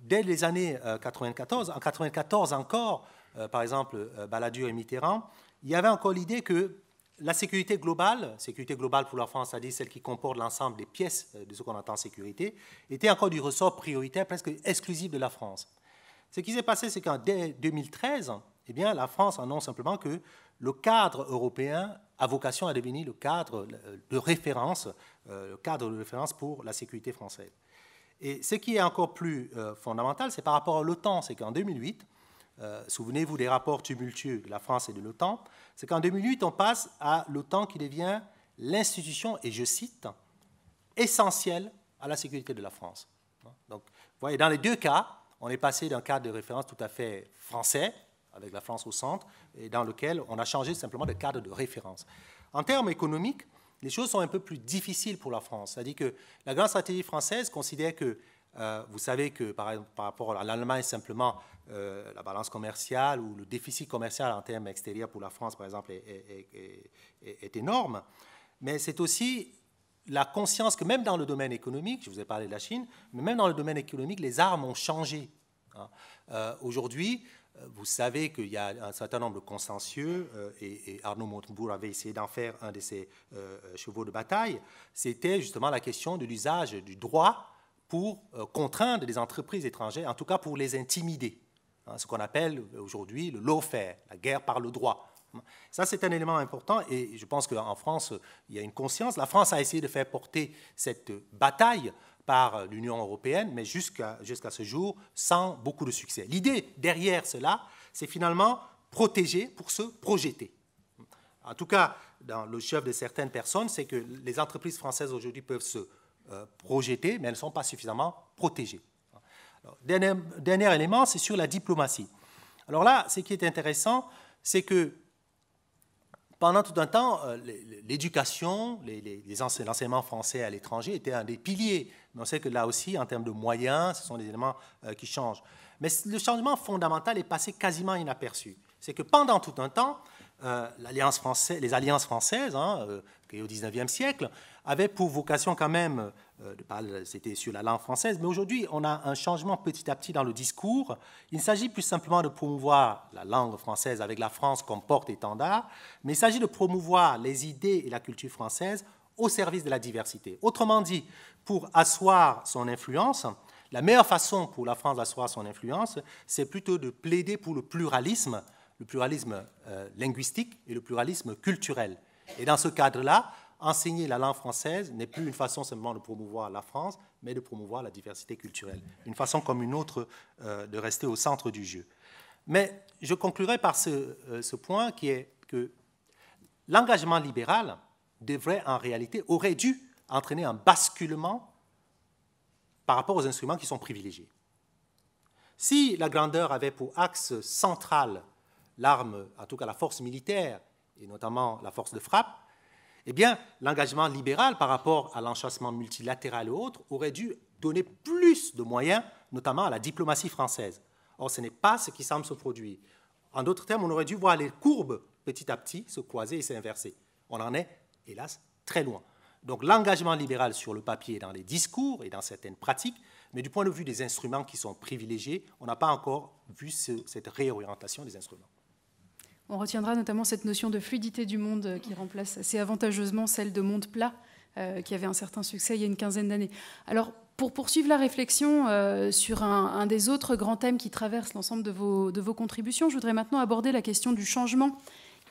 dès les années 94, en 94 encore, par exemple, Balladur et Mitterrand, il y avait encore l'idée que la sécurité globale, sécurité globale pour la France, c'est-à-dire celle qui comporte l'ensemble des pièces de ce qu'on entend sécurité, était encore du ressort prioritaire presque exclusif de la France. Ce qui s'est passé, c'est qu'en 2013, eh bien, la France annonce simplement que le cadre européen a vocation à devenir le cadre de référence, euh, le cadre de référence pour la sécurité française. Et ce qui est encore plus euh, fondamental, c'est par rapport à l'OTAN, c'est qu'en 2008, euh, souvenez-vous des rapports tumultueux de la France et de l'OTAN, c'est qu'en 2008, on passe à l'OTAN qui devient l'institution, et je cite, essentielle à la sécurité de la France. Donc, vous voyez, dans les deux cas, on est passé d'un cadre de référence tout à fait français, avec la France au centre, et dans lequel on a changé simplement de cadre de référence. En termes économiques, les choses sont un peu plus difficiles pour la France. C'est-à-dire que la grande stratégie française considère que, euh, vous savez que par, par rapport à l'Allemagne, simplement, euh, la balance commerciale ou le déficit commercial en termes extérieurs pour la France, par exemple, est, énorme. Mais c'est aussi la conscience que même dans le domaine économique, je vous ai parlé de la Chine, mais même dans le domaine économique, les armes ont changé. Hein. Euh, aujourd'hui, euh, vous savez qu'il y a un certain nombre de consensus, euh, et, Arnaud Montebourg avait essayé d'en faire un de ses euh, chevaux de bataille, c'était justement la question de l'usage du droit pour contraindre les entreprises étrangères, en tout cas pour les intimider, hein, ce qu'on appelle aujourd'hui le lawfare, la guerre par le droit. Ça, c'est un élément important et je pense qu'en France, il y a une conscience. La France a essayé de faire porter cette bataille par l'Union européenne, mais jusqu'à ce jour, sans beaucoup de succès. L'idée derrière cela, c'est finalement protéger pour se projeter. En tout cas, dans le chef de certaines personnes, c'est que les entreprises françaises aujourd'hui peuvent se euh, projeter, mais elles ne sont pas suffisamment protégées. dernier, dernier, élément, c'est sur la diplomatie. Alors là, ce qui est intéressant, c'est que pendant tout un temps, euh, l'éducation, l'enseignement français à l'étranger était un des piliers on sait que là aussi, en termes de moyens, ce sont des éléments euh, qui changent. Mais le changement fondamental est passé quasiment inaperçu. C'est que pendant tout un temps, euh, française, les alliances françaises, hein, euh, au 19e siècle, avaient pour vocation quand même, c'était sur la langue française, mais aujourd'hui on a un changement petit à petit dans le discours. Il ne s'agit plus simplement de promouvoir la langue française avec la France comme porte-étendard, mais il s'agit de promouvoir les idées et la culture française au service de la diversité. Autrement dit, pour asseoir son influence, la meilleure façon pour la France d'asseoir son influence, c'est plutôt de plaider pour le pluralisme, le pluralisme euh, linguistique et le pluralisme culturel. Et dans ce cadre-là, enseigner la langue française n'est plus une façon seulement de promouvoir la France, mais de promouvoir la diversité culturelle. Une façon comme une autre euh, de rester au centre du jeu. Mais je conclurai par ce euh, point qui est que l'engagement libéral, devrait en réalité, aurait dû entraîner un basculement par rapport aux instruments qui sont privilégiés. Si la grandeur avait pour axe central l'arme, en tout cas la force militaire, et notamment la force de frappe, eh bien, l'engagement libéral par rapport à l'enchassement multilatéral et autres aurait dû donner plus de moyens, notamment à la diplomatie française. Or, ce n'est pas ce qui semble se produire. En d'autres termes, on aurait dû voir les courbes petit à petit se croiser et s'inverser. On en est hélas, très loin. Donc l'engagement libéral sur le papier, dans les discours et dans certaines pratiques, mais du point de vue des instruments qui sont privilégiés, on n'a pas encore vu cette réorientation des instruments. On retiendra notamment cette notion de fluidité du monde qui remplace assez avantageusement celle de monde plat, euh, qui avait un certain succès il y a une quinzaine d'années. Alors, pour poursuivre la réflexion euh, sur un, des autres grands thèmes qui traversent l'ensemble de vos contributions, je voudrais maintenant aborder la question du changement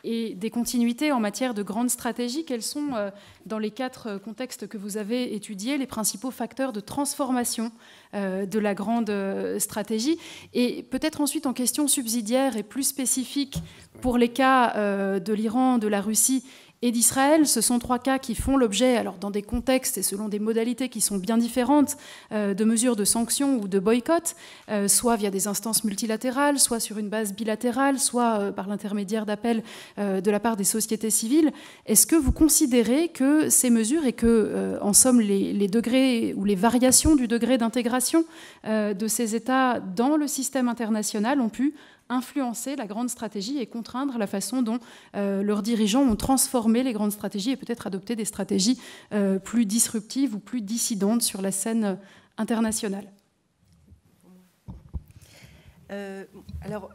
et des continuités en matière de grandes stratégie, Quels sont, euh, dans les quatre euh, contextes que vous avez étudiés, les principaux facteurs de transformation euh, de la grande stratégie Et peut-être ensuite en question subsidiaire et plus spécifique pour les cas de l'Iran, de la Russie et d'Israël. Ce sont trois cas qui font l'objet, alors dans des contextes et selon des modalités qui sont bien différentes, euh, de mesures de sanctions ou de boycott, euh, soit via des instances multilatérales, soit sur une base bilatérale, soit euh, par l'intermédiaire d'appels de la part des sociétés civiles. Est-ce que vous considérez que ces mesures et que, en somme, les, degrés ou les variations du degré d'intégration de ces États dans le système international ont pu influencer la grande stratégie et contraindre la façon dont euh, leurs dirigeants ont transformé les grandes stratégies et peut-être adopter des stratégies euh, plus disruptives ou plus dissidentes sur la scène euh, internationale. alors,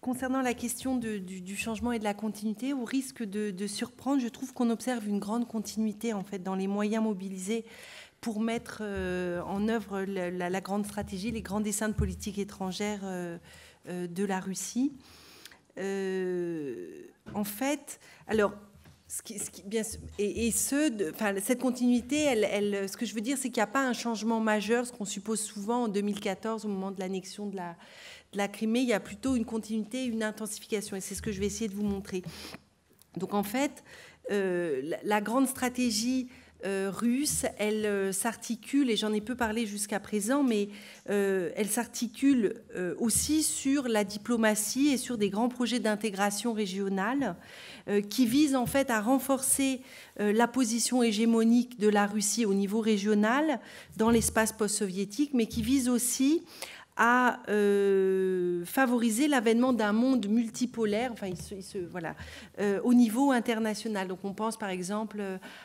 concernant la question du, changement et de la continuité, au risque de, surprendre, je trouve qu'on observe une grande continuité en fait dans les moyens mobilisés pour mettre en œuvre la, grande stratégie, les grands dessins de politique étrangère. Euh, de la Russie. Euh, en fait, alors ce qui, bien, et, et ce, de, enfin, cette continuité, ce que je veux dire, c'est qu'il n'y a pas un changement majeur, ce qu'on suppose souvent en 2014, au moment de l'annexion de la, la, Crimée. Il y a plutôt une continuité, une intensification. Et c'est ce que je vais essayer de vous montrer. Donc, en fait, euh, la, grande stratégie euh, russe, elle euh, s'articule, et j'en ai peu parlé jusqu'à présent, mais euh, elle s'articule aussi sur la diplomatie et sur des grands projets d'intégration régionale qui visent en fait à renforcer la position hégémonique de la Russie au niveau régional dans l'espace post-soviétique, mais qui visent aussi à euh, favoriser l'avènement d'un monde multipolaire, euh, au niveau international. Donc, on pense par exemple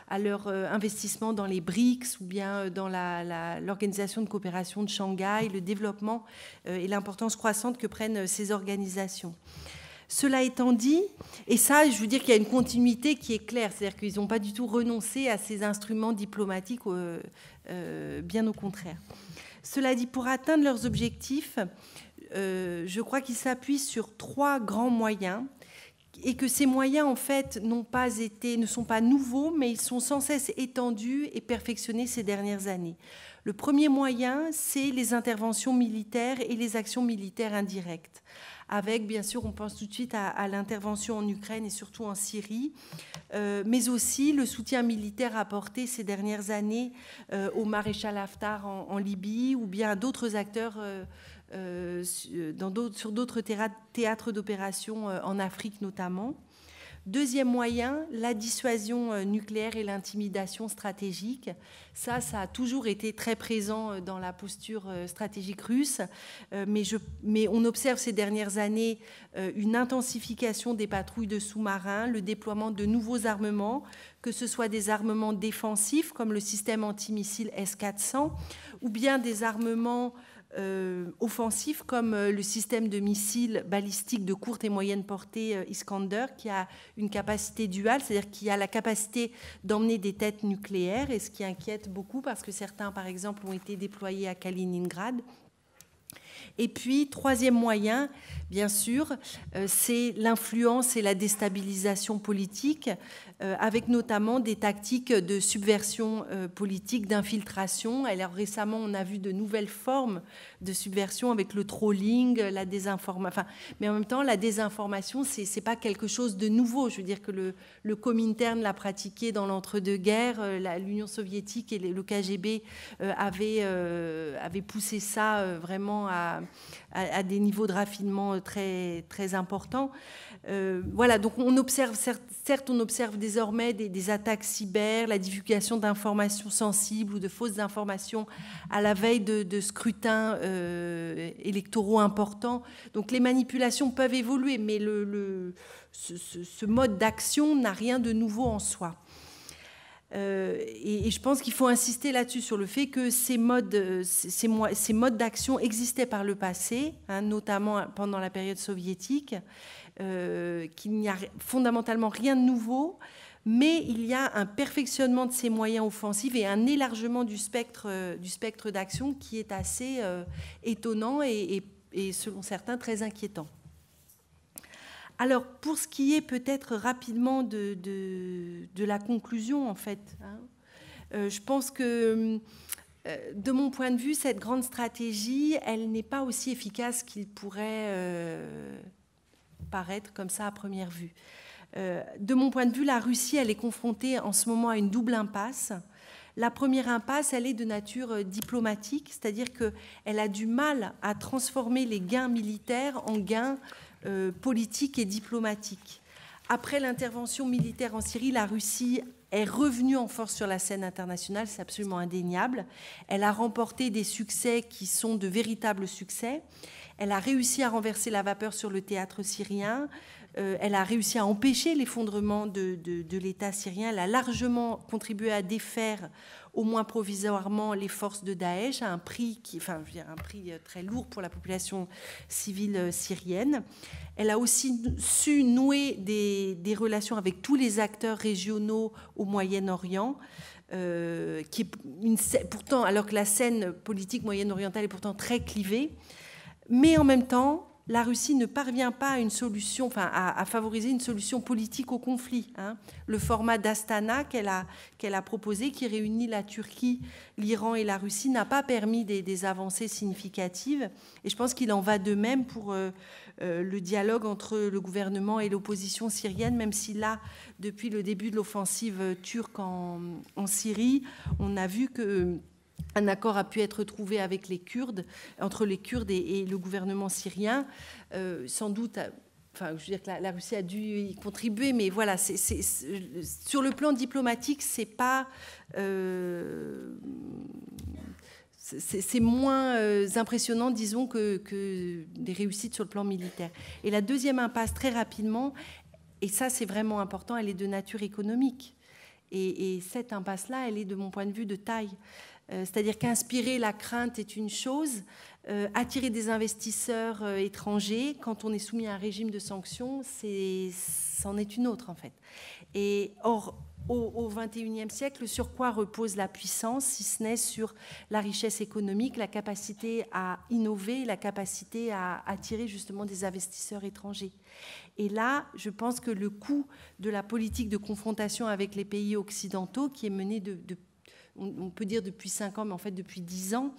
à leur euh, investissement dans les BRICS ou bien dans l'organisation de coopération de Shanghai, le développement et l'importance croissante que prennent ces organisations. Cela étant dit, et ça, je veux dire qu'il y a une continuité qui est claire, c'est-à-dire qu'ils n'ont pas du tout renoncé à ces instruments diplomatiques, bien au contraire. Cela dit, pour atteindre leurs objectifs, euh, je crois qu'ils s'appuient sur trois grands moyens et que ces moyens, en fait, n'ont pas été, ne sont pas nouveaux, mais ils sont sans cesse étendus et perfectionnés ces dernières années. Le premier moyen, c'est les interventions militaires et les actions militaires indirectes avec, bien sûr, on pense tout de suite à, l'intervention en Ukraine et surtout en Syrie, euh, mais aussi le soutien militaire apporté ces dernières années euh, au maréchal Haftar en, Libye ou bien à d'autres acteurs euh, sur d'autres théâtres d'opération en Afrique notamment. Deuxième moyen, la dissuasion euh, nucléaire et l'intimidation stratégique. Ça, ça a toujours été très présent euh, dans la posture euh, stratégique russe, mais, on observe ces dernières années une intensification des patrouilles de sous-marins, le déploiement de nouveaux armements, que ce soit des armements défensifs comme le système antimissile S-400 ou bien des armements euh, offensifs comme euh, le système de missiles balistiques de courte et moyenne portée euh, Iskander, qui a une capacité duale, c'est-à-dire qui a la capacité d'emmener des têtes nucléaires, et ce qui inquiète beaucoup parce que certains, par exemple, ont été déployés à Kaliningrad. Et puis, troisième moyen, bien sûr, euh, c'est l'influence et la déstabilisation politique, euh, avec notamment des tactiques de subversion euh, politique, d'infiltration. Alors récemment, on a vu de nouvelles formes de subversion avec le trolling, la désinformation. Enfin, mais en même temps, la désinformation, c'est n'est pas quelque chose de nouveau. Je veux dire que le, le Comintern l'a pratiqué dans l'entre-deux-guerres, l'Union soviétique et le KGB avaient poussé ça vraiment à à, des niveaux de raffinement euh, très, très importants. Euh, voilà, donc on observe, certes, on observe désormais des, attaques cyber, la divulgation d'informations sensibles ou de fausses informations à la veille de, scrutins euh, électoraux importants. Donc les manipulations peuvent évoluer, mais ce mode d'action n'a rien de nouveau en soi. Euh, et, je pense qu'il faut insister là-dessus sur le fait que ces modes, euh, ces, modes d'action existaient par le passé, hein, notamment pendant la période soviétique, euh, qu'il n'y a fondamentalement rien de nouveau, mais il y a un perfectionnement de ces moyens offensifs et un élargement du spectre du spectre d'action qui est assez étonnant et selon certains très inquiétant. Alors, pour ce qui est peut-être rapidement de, la conclusion, en fait, hein, euh, je pense que, euh, de mon point de vue, cette grande stratégie, elle n'est pas aussi efficace qu'il pourrait euh, paraître comme ça à première vue. de mon point de vue, la Russie, elle est confrontée en ce moment à une double impasse. La première impasse, elle est de nature diplomatique, c'est-à-dire qu'elle a du mal à transformer les gains militaires en gains euh, politique et diplomatique. Après l'intervention militaire en Syrie, la Russie est revenue en force sur la scène internationale, c'est absolument indéniable. Elle a remporté des succès qui sont de véritables succès. Elle a réussi à renverser la vapeur sur le théâtre syrien. Euh, elle a réussi à empêcher l'effondrement de l'État syrien. Elle a largement contribué à défaire au moins provisoirement les forces de Daesh à un prix qui, enfin, un prix euh, très lourd pour la population civile euh, syrienne. Elle a aussi su nouer des, relations avec tous les acteurs régionaux au Moyen-Orient. Euh, qui est pourtant, alors que la scène politique moyenne orientale est pourtant très clivée, mais en même temps, la Russie ne parvient pas à une solution, favoriser une solution politique au conflit. Hein. Le format d'Astana qu'elle a, a proposé, qui réunit la Turquie, l'Iran et la Russie, n'a pas permis des, avancées significatives. Et je pense qu'il en va de même pour euh, euh, le dialogue entre le gouvernement et l'opposition syrienne, même si là, depuis le début de l'offensive turque en Syrie, on a vu que un accord a pu être trouvé avec les Kurdes, entre les Kurdes et, le gouvernement syrien, euh, sans doute. Euh, je veux dire que la, Russie a dû y contribuer, mais voilà, c'est sur le plan diplomatique, c'est pas, euh, c'est moins impressionnant, disons, que, des réussites sur le plan militaire. Et la deuxième impasse, très rapidement, et ça c'est vraiment important, elle est de nature économique. et cette impasse-là, elle est, de mon point de vue, de taille. Euh, c'est-à-dire qu'inspirer la crainte est une chose, euh, attirer des investisseurs euh, étrangers quand on est soumis à un régime de sanctions, c'en est, une autre en fait. Et or, au 21 21e siècle, sur quoi repose la puissance, si ce n'est sur la richesse économique, la capacité à innover, la capacité à attirer justement des investisseurs étrangers. Et là, je pense que le coût de la politique de confrontation avec les pays occidentaux qui est menée de on, peut dire depuis 5 ans, mais en fait depuis 10 ans,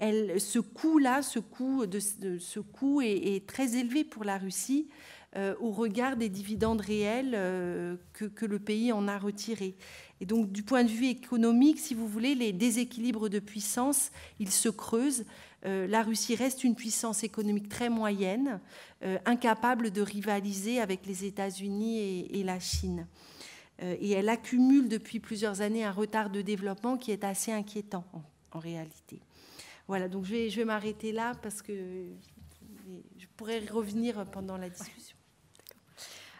ce coût-là, ce coût, est, très élevé pour la Russie euh, au regard des dividendes réels euh, que, le pays en a retirés. Et donc du point de vue économique, si vous voulez, les déséquilibres de puissance, ils se creusent. Euh, la Russie reste une puissance économique très moyenne, incapable de rivaliser avec les États-Unis et la Chine. Euh, et elle accumule depuis plusieurs années un retard de développement qui est assez inquiétant en, réalité. Voilà, donc je vais, je vais m'arrêter là parce que je pourrais revenir pendant la discussion.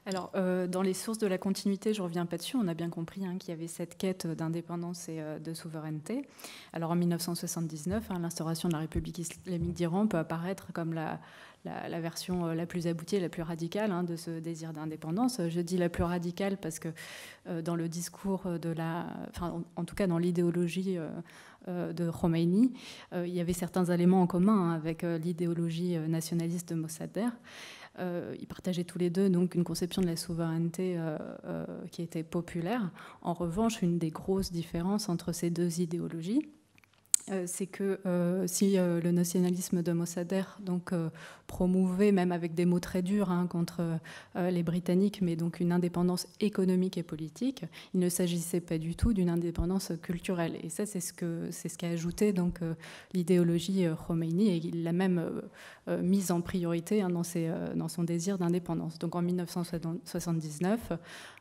Alors, euh, dans les sources de la continuité, je ne reviens pas dessus, on a bien compris hein, qu'il y avait cette quête d'indépendance et euh, de souveraineté. Alors, en 1979, hein, l'instauration de la République islamique d'Iran peut apparaître comme la la, version euh, la plus aboutie, la plus radicale hein, de ce désir d'indépendance. Euh, je dis la plus radicale parce que euh, dans le discours de la, enfin, en, tout cas dans l'idéologie de Khomeini, il y avait certains éléments en commun hein, avec l'idéologie nationaliste de Mossadegh. ils partageaient tous les deux donc une conception de la souveraineté qui était populaire. En revanche, une des grosses différences entre ces deux idéologies, euh, c'est que euh, si euh, le nationalisme de Mossadegh donc promouvait même avec des mots très durs hein, contre les Britanniques, mais donc une indépendance économique et politique, il ne s'agissait pas du tout d'une indépendance culturelle. Et ça, c'est ce que c'est ce qu'a ajouté donc l'idéologie Khomeini et il l'a même mise en priorité hein, dans dans son désir d'indépendance. Donc en 1979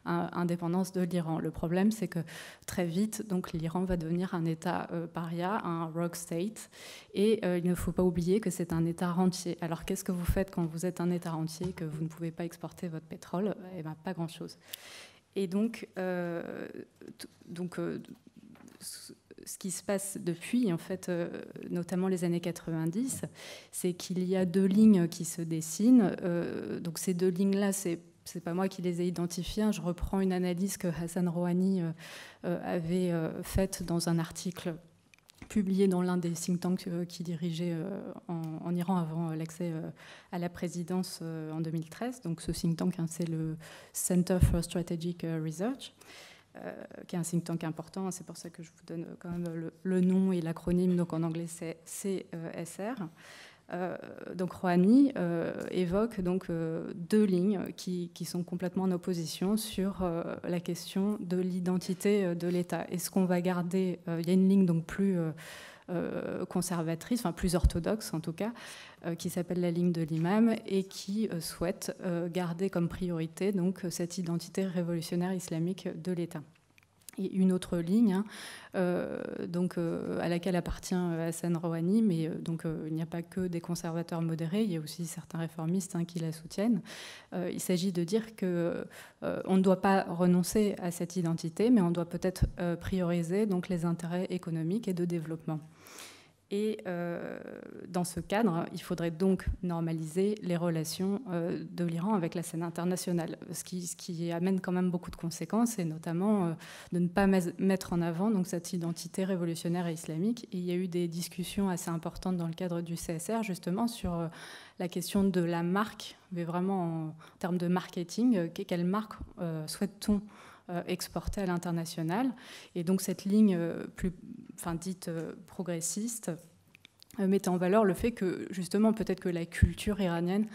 euh, indépendance de l'Iran. Le problème, c'est que très vite, donc l'Iran va devenir un État euh, paria, un rogue state, et euh, il ne faut pas oublier que c'est un État rentier. Alors qu'est-ce que vous faites quand vous êtes un État rentier que vous ne pouvez pas exporter votre pétrole Eh bien, pas grand-chose. Et donc, donc ce qui se passe depuis, en fait, notamment les années 90, c'est qu'il y a deux lignes qui se dessinent. donc ces deux lignes-là, c'est c'est pas moi qui les ai identifiés. Hein. je reprends une analyse que Hassan Rouhani euh, euh, avait euh, faite dans un article publié dans l'un des think tanks qui dirigeait en, Iran avant l'accès à la présidence en 2013. Donc ce think tank, hein, c'est le Center for Strategic Research. qui est un think tank important. C'est pour ça que je vous donne quand même le, le nom et l'acronyme. Donc en anglais, c'est CSR. E euh, donc Rouhani euh, évoque donc euh, deux lignes qui, sont complètement en opposition sur la question de l'identité de l'État. Est-ce qu'on va garder Il y a une ligne donc plus conservatrice, plus orthodoxe en tout cas, qui s'appelle la ligne de l'imam et qui souhaite garder comme priorité donc cette identité révolutionnaire islamique de l'État une autre ligne, hein. euh, donc, euh, à laquelle appartient euh, Hassan Rouhani, mais donc, il n'y a pas que des conservateurs modérés, il y a aussi certains réformistes hein, qui la soutiennent. il s'agit de dire que on ne doit pas renoncer à cette identité, mais on doit peut-être prioriser donc, les intérêts économiques et de développement. Et euh, dans ce cadre, il faudrait donc normaliser les relations euh, de l'Iran avec la scène internationale, ce qui, amène quand même beaucoup de conséquences, et notamment euh, de ne pas mettre en avant cette identité révolutionnaire et islamique. il y a eu des discussions assez importantes dans le cadre du CSR, justement, sur la question de la marque, mais vraiment en, en termes de marketing, quelle marque souhaite-t-on euh, exportée à l'international. Et donc cette ligne euh, plus, dite euh, progressiste met en valeur le fait que justement peut-être que la culture iranienne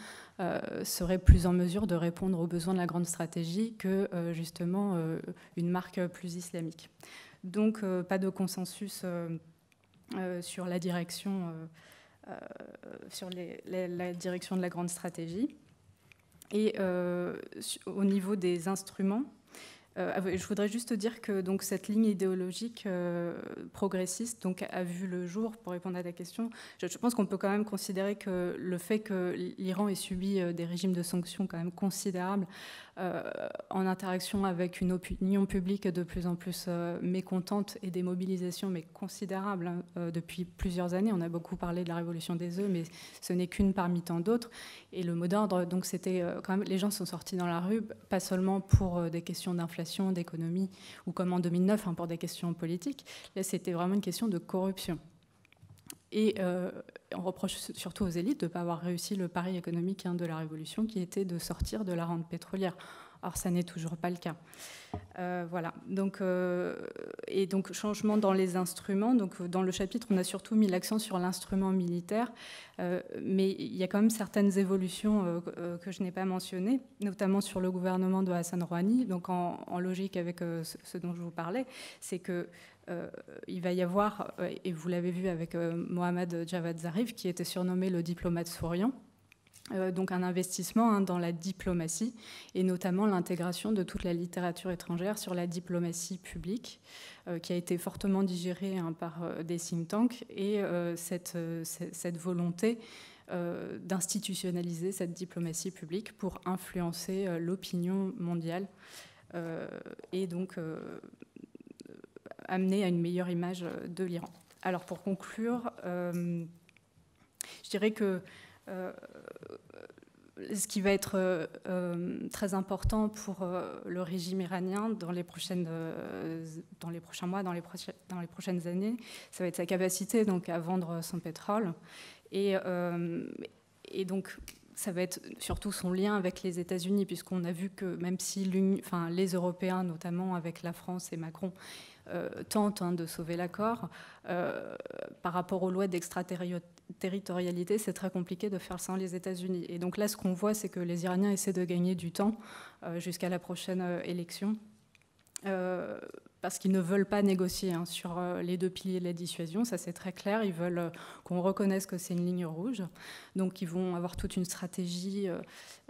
serait plus en mesure de répondre aux besoins de la grande stratégie que justement une marque plus islamique. Donc pas de consensus sur la direction. sur la direction de la grande stratégie. Et au niveau des instruments, euh, je voudrais juste dire que donc, cette ligne idéologique euh, progressiste donc, a vu le jour, pour répondre à ta question. je pense qu'on peut quand même considérer que le fait que l'Iran ait subi euh, des régimes de sanctions quand même considérables euh, en interaction avec une opinion publique de plus en plus euh, mécontente et des mobilisations mais considérables hein, euh, depuis plusieurs années. On a beaucoup parlé de la révolution des œufs, mais ce n'est qu'une parmi tant d'autres. Et le mot d'ordre, donc, c'était quand même les gens sont sortis dans la rue, pas seulement pour des questions d'inflation, d'économie, ou comme en 2009 hein, pour des questions politiques. Là, c'était vraiment une question de corruption. Et euh, on reproche surtout aux élites de ne pas avoir réussi le pari économique hein, de la Révolution, qui était de sortir de la rente pétrolière. Or, ça n'est toujours pas le cas. Euh, voilà. Donc, euh, et donc, changement dans les instruments. Donc, dans le chapitre, on a surtout mis l'accent sur l'instrument militaire, mais il y a quand même certaines évolutions que je n'ai pas mentionnées, notamment sur le gouvernement de Hassan Rouhani. Donc, en, logique avec ce dont je vous parlais, c'est que euh, il va y avoir, euh, et vous l'avez vu avec euh, Mohamed Javad Zarif, qui était surnommé le diplomate souriant, donc un investissement hein, dans la diplomatie et notamment l'intégration de toute la littérature étrangère sur la diplomatie publique qui a été fortement digérée hein, par des think tanks et cette, cette volonté d'institutionnaliser cette diplomatie publique pour influencer l'opinion mondiale et donc amener à une meilleure image euh, de l'Iran. Alors pour conclure, euh, je dirais que euh, ce qui va être très important pour le régime iranien dans les, prochaines, dans les prochains mois, dans les, prochaines, dans les prochaines années, ça va être sa capacité donc, à vendre son pétrole. Et, et donc ça va être surtout son lien avec les États-Unis, puisqu'on a vu que même si enfin, les Européens, notamment avec la France et Macron, euh, tente hein, de sauver l'accord. Euh, par rapport aux lois d'extraterritorialité, c'est très compliqué de faire ça en les États-Unis. Et donc là, ce qu'on voit, c'est que les Iraniens essaient de gagner du temps euh, jusqu'à la prochaine élection parce qu'ils ne veulent pas négocier hein, sur euh, les deux piliers de la dissuasion, ça c'est très clair, ils veulent euh, qu'on reconnaisse que c'est une ligne rouge, donc ils vont avoir toute une stratégie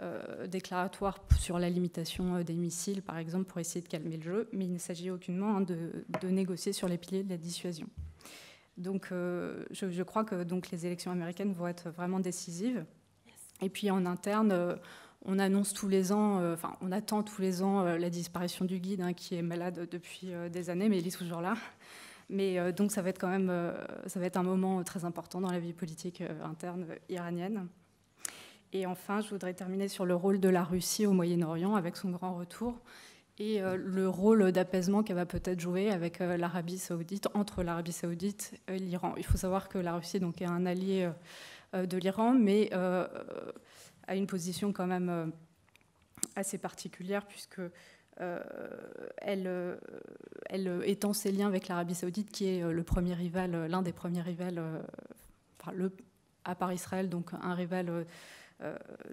euh, déclaratoire sur la limitation des missiles, par exemple, pour essayer de calmer le jeu, mais il ne s'agit aucunement hein, de, négocier sur les piliers de la dissuasion. Donc je, je, crois que donc, les élections américaines vont être vraiment décisives. Et puis en interne, on annonce tous les ans, euh, enfin, on attend tous les ans euh, la disparition du guide hein, qui est malade depuis euh, des années, mais il est toujours là. Mais donc, ça va être quand même, ça va être un moment très important dans la vie politique interne iranienne. Et enfin, je voudrais terminer sur le rôle de la Russie au Moyen-Orient avec son grand retour et le rôle d'apaisement qu'elle va peut-être jouer avec l'Arabie saoudite, entre l'Arabie saoudite et l'Iran. Il faut savoir que la Russie donc, est un allié de l'Iran, mais a une position quand même euh, assez particulière puisque euh, elle, euh, étend ses liens avec l'Arabie Saoudite, qui est le premier rival, l'un des premiers rivals, le, à part Israël, donc un rival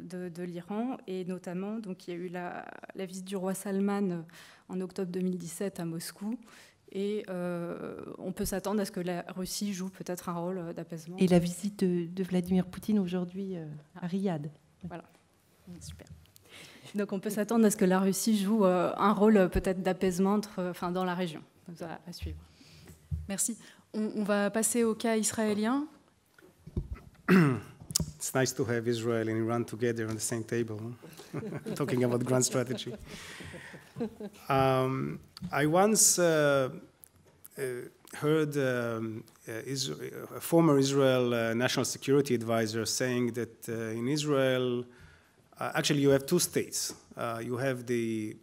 de, l'Iran, et notamment donc il y a eu la, visite du roi Salman en octobre 2017 à Moscou. Et on peut s'attendre à ce que la Russie joue peut-être un rôle d'apaisement. Et la visite de Vladimir Poutine aujourd'hui à Riyad. Voilà. Mm, super. Donc on peut s'attendre à ce que la Russie joue euh, un rôle euh, peut-être d'apaisement euh, enfin, dans la région. Donc à, à suivre. Merci. On, on, va passer au cas israélien. It's nice to have Israel and Iran together on the same table, talking about grand strategy. Um, I once uh, uh heard um, Uh, Israel, uh, a former Israel uh, national security advisor saying that in Israel, actually, you have two states. you have the,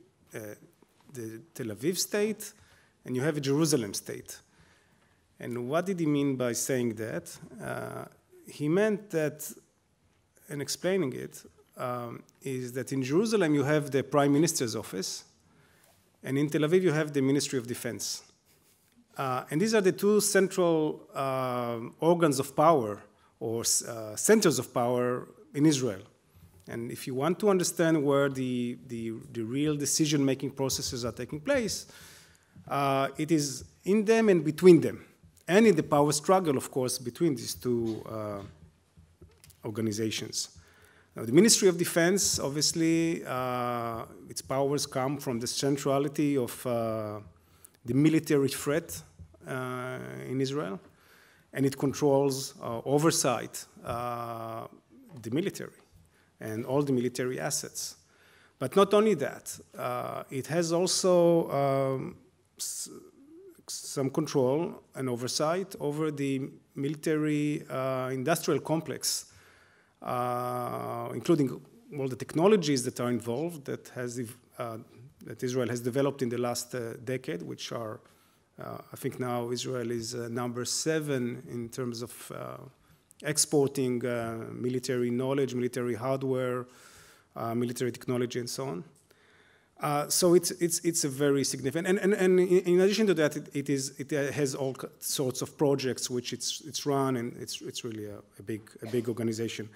the Tel Aviv state and you have a Jerusalem state. And what did he mean by saying that? Uh, he meant that, and explaining it, um, is that in Jerusalem you have the prime minister's office, and in Tel Aviv you have the Ministry of Defense. Uh, and these are the two central uh, organs of power or uh, centers of power in Israel. And if you want to understand where the, the, the real decision making processes are taking place, uh, it is in them and between them, and in the power struggle, of course, between these two uh, organizations. Now, the Ministry of Defense, obviously, uh, its powers come from the centrality of the military threat uh, in Israel, and it controls uh, oversight uh, the military and all the military assets. But not only that, uh, it has also um, some control and oversight over the military uh, industrial complex, uh, including all the technologies that are involved that has that Israel has developed in the last uh, decade, which are, uh, I think now Israel is uh, number seven in terms of exporting military knowledge, military hardware, military technology, and so on. Uh, so it's, it's, it's a very significant, and, and, and in addition to that, it, it, is, it has all sorts of projects which it's, it's run, and it's, it's really a, a big, a big organization.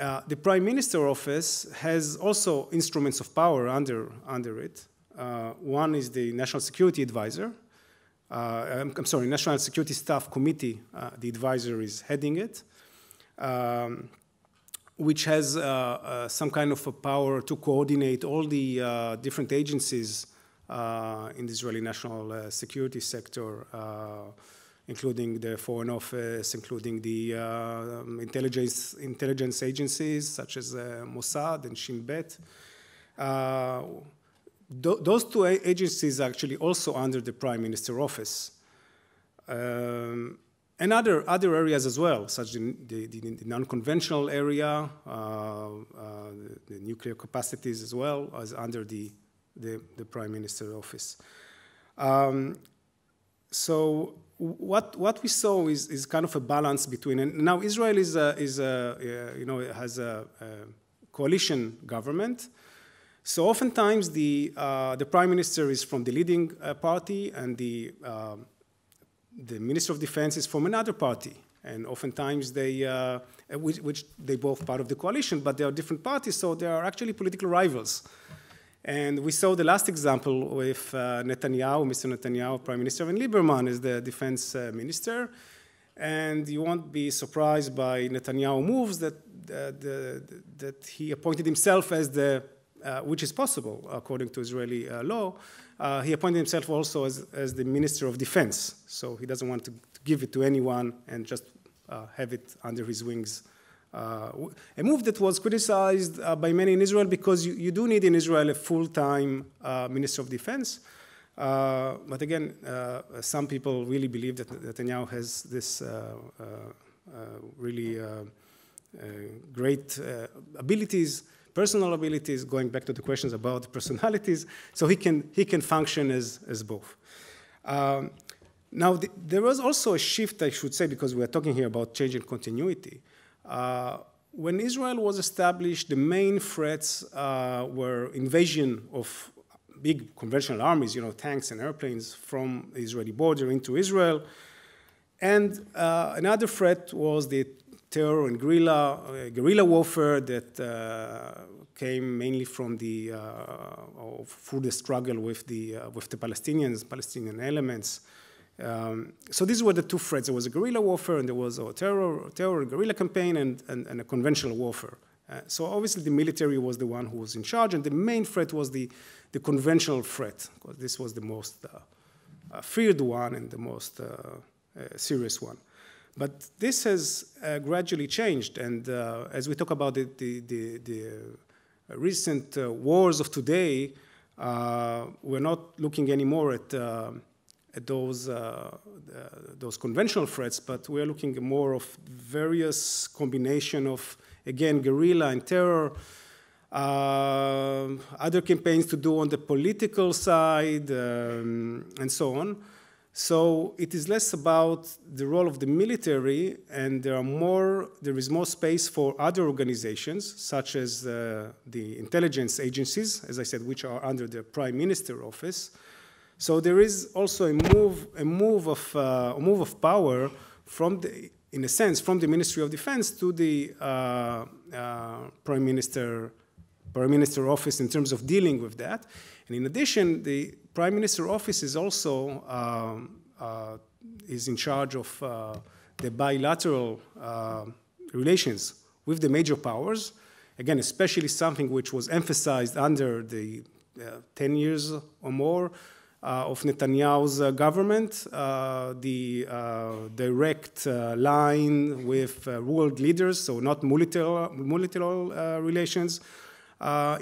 Uh, the prime minister office has also instruments of power under, under it. Uh, one is the national security advisor. Uh, I'm, I'm, sorry, national security staff committee, uh, the advisor is heading it, um, which has uh, some kind of a power to coordinate all the different agencies in the Israeli national security sector including the Foreign Office, including the um, intelligence, intelligence agencies such as uh, Mossad and Shin Bet. Uh, those two agencies are actually also under the Prime Minister office. Um, and other, other areas as well, such the, the, the non-conventional area, uh, uh, the, the, nuclear capacities as well, as under the, the, the Prime Minister office. Um, so what what we saw is, is kind of a balance between and now Israel is a, is a, uh, you know has a, a coalition government, so oftentimes the uh, the prime minister is from the leading uh, party and the uh, the minister of defense is from another party, and oftentimes they uh, which, which, they both part of the coalition, but they are different parties, so they are actually political rivals. And we saw the last example with uh, Netanyahu, Mr. Netanyahu, Prime Minister, and Lieberman is the defense uh, minister. And you won't be surprised by Netanyahu moves that, uh, the, that he appointed himself as the, uh, which is possible according to Israeli uh, law, uh, he appointed himself also as, as the Minister of Defense. So he doesn't want to, give it to anyone and just have it under his wings uh, a move that was criticized uh, by many in Israel because you, you, do need in Israel a full time uh, Minister of Defense. Uh, but again, uh, some people really believe that Netanyahu has this uh, really great abilities, personal abilities, going back to the questions about personalities, so he can, he can function as, as both. Um, now, th there was also a shift, I should say, because we are talking here about change and continuity. Uh, when Israel was established, the main threats uh, were invasion of big conventional armies, you know, tanks and airplanes from the Israeli border into Israel. And uh, another threat was the terror and guerrilla, uh, guerrilla warfare that uh, came mainly from the, uh, through the struggle with the, uh, with the Palestinians, Palestinian elements. Um, so these were the two threats. There was a guerrilla warfare and there was a terror, terror guerrilla campaign and, and, and a conventional warfare. Uh, so obviously the military was the one who was in charge and the main threat was the, the conventional threat because this was the most uh, uh, feared one and the most uh, uh, serious one. But this has uh, gradually changed and as we talk about the, the, the, the recent wars of today, we're not looking anymore at um, those, uh, uh, those conventional threats, but we are looking more of various combination of, again, guerrilla and terror, uh, other campaigns to do on the political side, um, and so on. So it is less about the role of the military, and there are more. There is more space for other organizations, such as uh, the intelligence agencies, as I said, which are under the prime minister office, so there is also a move, a move of, uh, a move of power from the, in a sense, from the Ministry of Defense to the uh, uh Prime Minister, Prime Minister office in terms of dealing with that. And in addition, the Prime Minister office is also um, uh, is in charge of uh, the bilateral relations with the major powers. Again, especially something which was emphasized under the uh, 10 years or more uh, of Netanyahu's uh, government, uh, the direct line with world leaders, so not multilateral, multilateral relations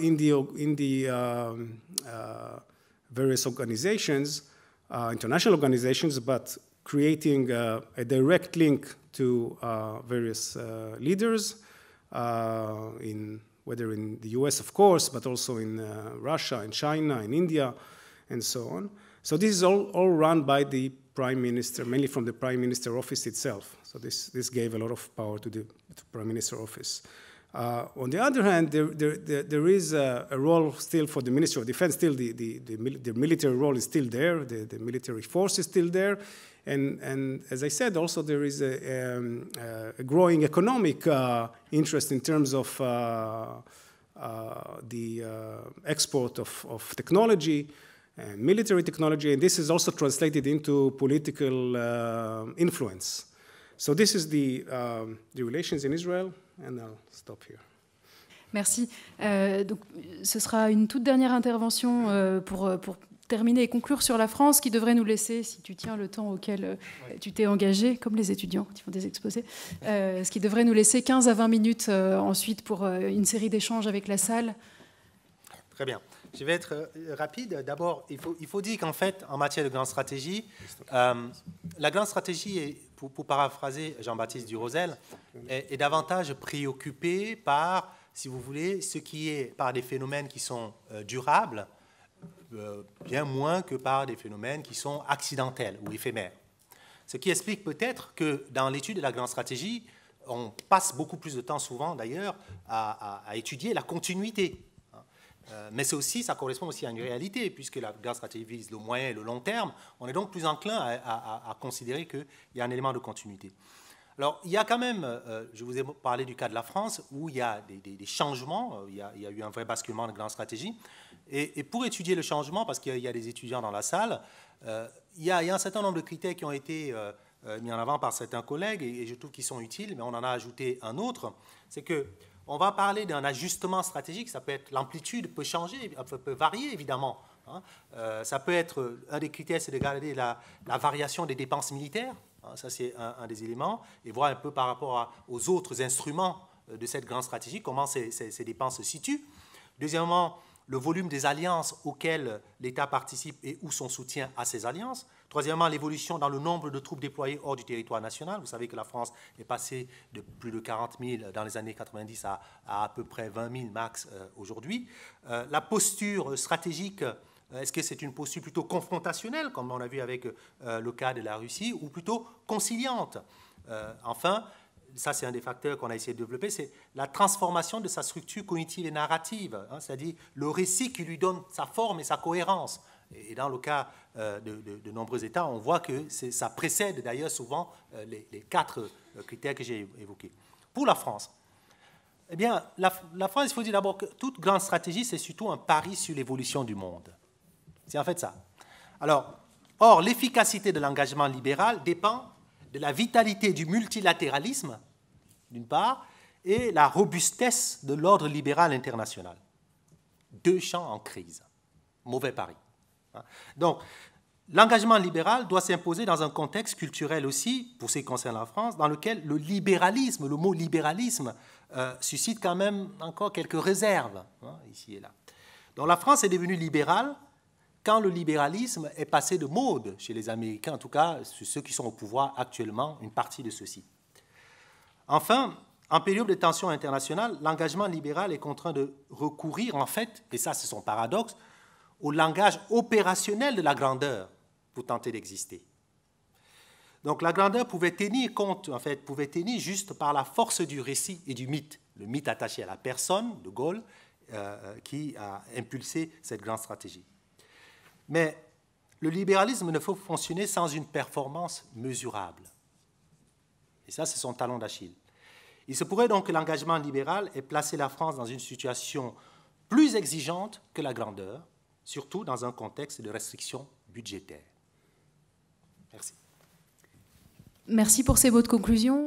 in the, in the um, various organizations, international organizations, but creating a, a direct link to various leaders in whether in the US, of course, but also in uh, Russia, in China, in India, and so on. So this is all, all run by the prime minister, mainly from the prime minister office itself. So this, this gave a lot of power to the to prime minister office. Uh, on the other hand, there, there, there is a, a, role still for the Ministry of Defense, still the, the, the, the military role is still there, the, the, military force is still there. And, and as I said, also there is a, um, a growing economic uh, interest in terms of uh, uh the uh, export of, of technology. military technology, and this is also translated into political uh, influence. So this is um, the, relations in Israel, and I'll stop here. Merci. Euh, donc, ce sera une toute dernière intervention euh, pour, euh, pour, terminer et conclure sur la France, qui devrait nous laisser, si tu tiens le temps auquel tu t'es engagé, comme les étudiants qui font des exposés, ce qui devrait nous laisser 15 à 20 minutes ensuite pour une série d'échanges avec la salle. Très bien. Je vais être euh, rapide. D'abord, il faut, il faut dire qu'en fait, en matière de grande stratégie, euh, la grande stratégie, pour, paraphraser Jean-Baptiste Durosel, est, est, davantage préoccupée par, si vous voulez, ce qui est par des phénomènes qui sont euh, durables, bien moins que par des phénomènes qui sont accidentels ou éphémères. Ce qui explique peut-être que dans l'étude de la grande stratégie, on passe beaucoup plus de temps souvent d'ailleurs à, à étudier la continuité euh, mais c'est aussi, ça correspond aussi à une réalité, puisque la grande stratégie vise le moyen et le long terme. On est donc plus enclin à, considérer qu'il y a un élément de continuité. Alors, il y a quand même, euh, euh, je vous ai parlé du cas de la France, où il y a des, changements, il y a, eu un vrai basculement de grande stratégie. Et, pour étudier le changement, parce qu'il y, a des étudiants dans la salle, il, y a, un certain nombre de critères qui ont été mis en avant par certains collègues, et, et je trouve qu'ils sont utiles, mais on en a ajouté un autre. C'est que on va parler d'un ajustement stratégique, ça peut être l'amplitude peut changer, peut varier évidemment. Hein. Euh, ça peut être, un des critères, c'est de garder la, variation des dépenses militaires, hein. ça c'est un, des éléments, et voir un peu par rapport aux autres instruments euh, de cette grande stratégie, comment ces dépenses se situent. Deuxièmement, le volume des alliances auxquelles l'État participe et où son soutien à ces alliances. Troisièmement, l'évolution dans le nombre de troupes déployées hors du territoire national. Vous savez que la France est passée de plus de 40 000 dans les années 90 à à, peu près 20 000 max euh, aujourd'hui. Euh, la posture stratégique euh, est-ce que c'est une posture plutôt confrontationnelle, comme on a vu avec le cas de la Russie, ou plutôt conciliante Enfin, ça c'est un des facteurs qu'on a essayé de développer, c'est la transformation de sa structure cognitive et narrative, hein, c'est-à-dire le récit qui lui donne sa forme et sa cohérence. Et dans le cas euh, de, de, nombreux États, on voit que ça précède d'ailleurs souvent euh, les, quatre euh, critères que j'ai évoqués. Pour la France, eh bien, la, la France, il faut dire d'abord que toute grande stratégie, c'est surtout un pari sur l'évolution du monde. C'est en fait ça. Alors, or, l'efficacité de l'engagement libéral dépend de la vitalité du multilatéralisme, d'une part, et la robustesse de l'ordre libéral international. Deux champs en crise. Mauvais pari. Hein. Donc, L'engagement libéral doit s'imposer dans un contexte culturel aussi, pour ce qui concerne la France, dans lequel le libéralisme, le mot libéralisme, euh, suscite quand même encore quelques réserves, hein, ici et là. Donc la France est devenue libérale quand le libéralisme est passé de mode chez les Américains, en tout cas ceux qui sont au pouvoir actuellement, une partie de ceux-ci. Enfin, en période de tension internationale, l'engagement libéral est contraint de recourir, en fait, et ça c'est son paradoxe, au langage opérationnel de la grandeur pour tenter d'exister. Donc la grandeur pouvait tenir compte, en fait, pouvait tenir juste par la force du récit et du mythe, le mythe attaché à la personne de Gaulle euh, euh, qui a impulsé cette grande stratégie. Mais le libéralisme ne faut fonctionner sans une performance mesurable. Et ça, c'est son talon d'Achille. Il se pourrait donc que l'engagement libéral ait placé la France dans une situation plus exigeante que la grandeur, surtout dans un contexte de restrictions budgétaires. Merci. Merci pour ces mots conclusions. conclusion.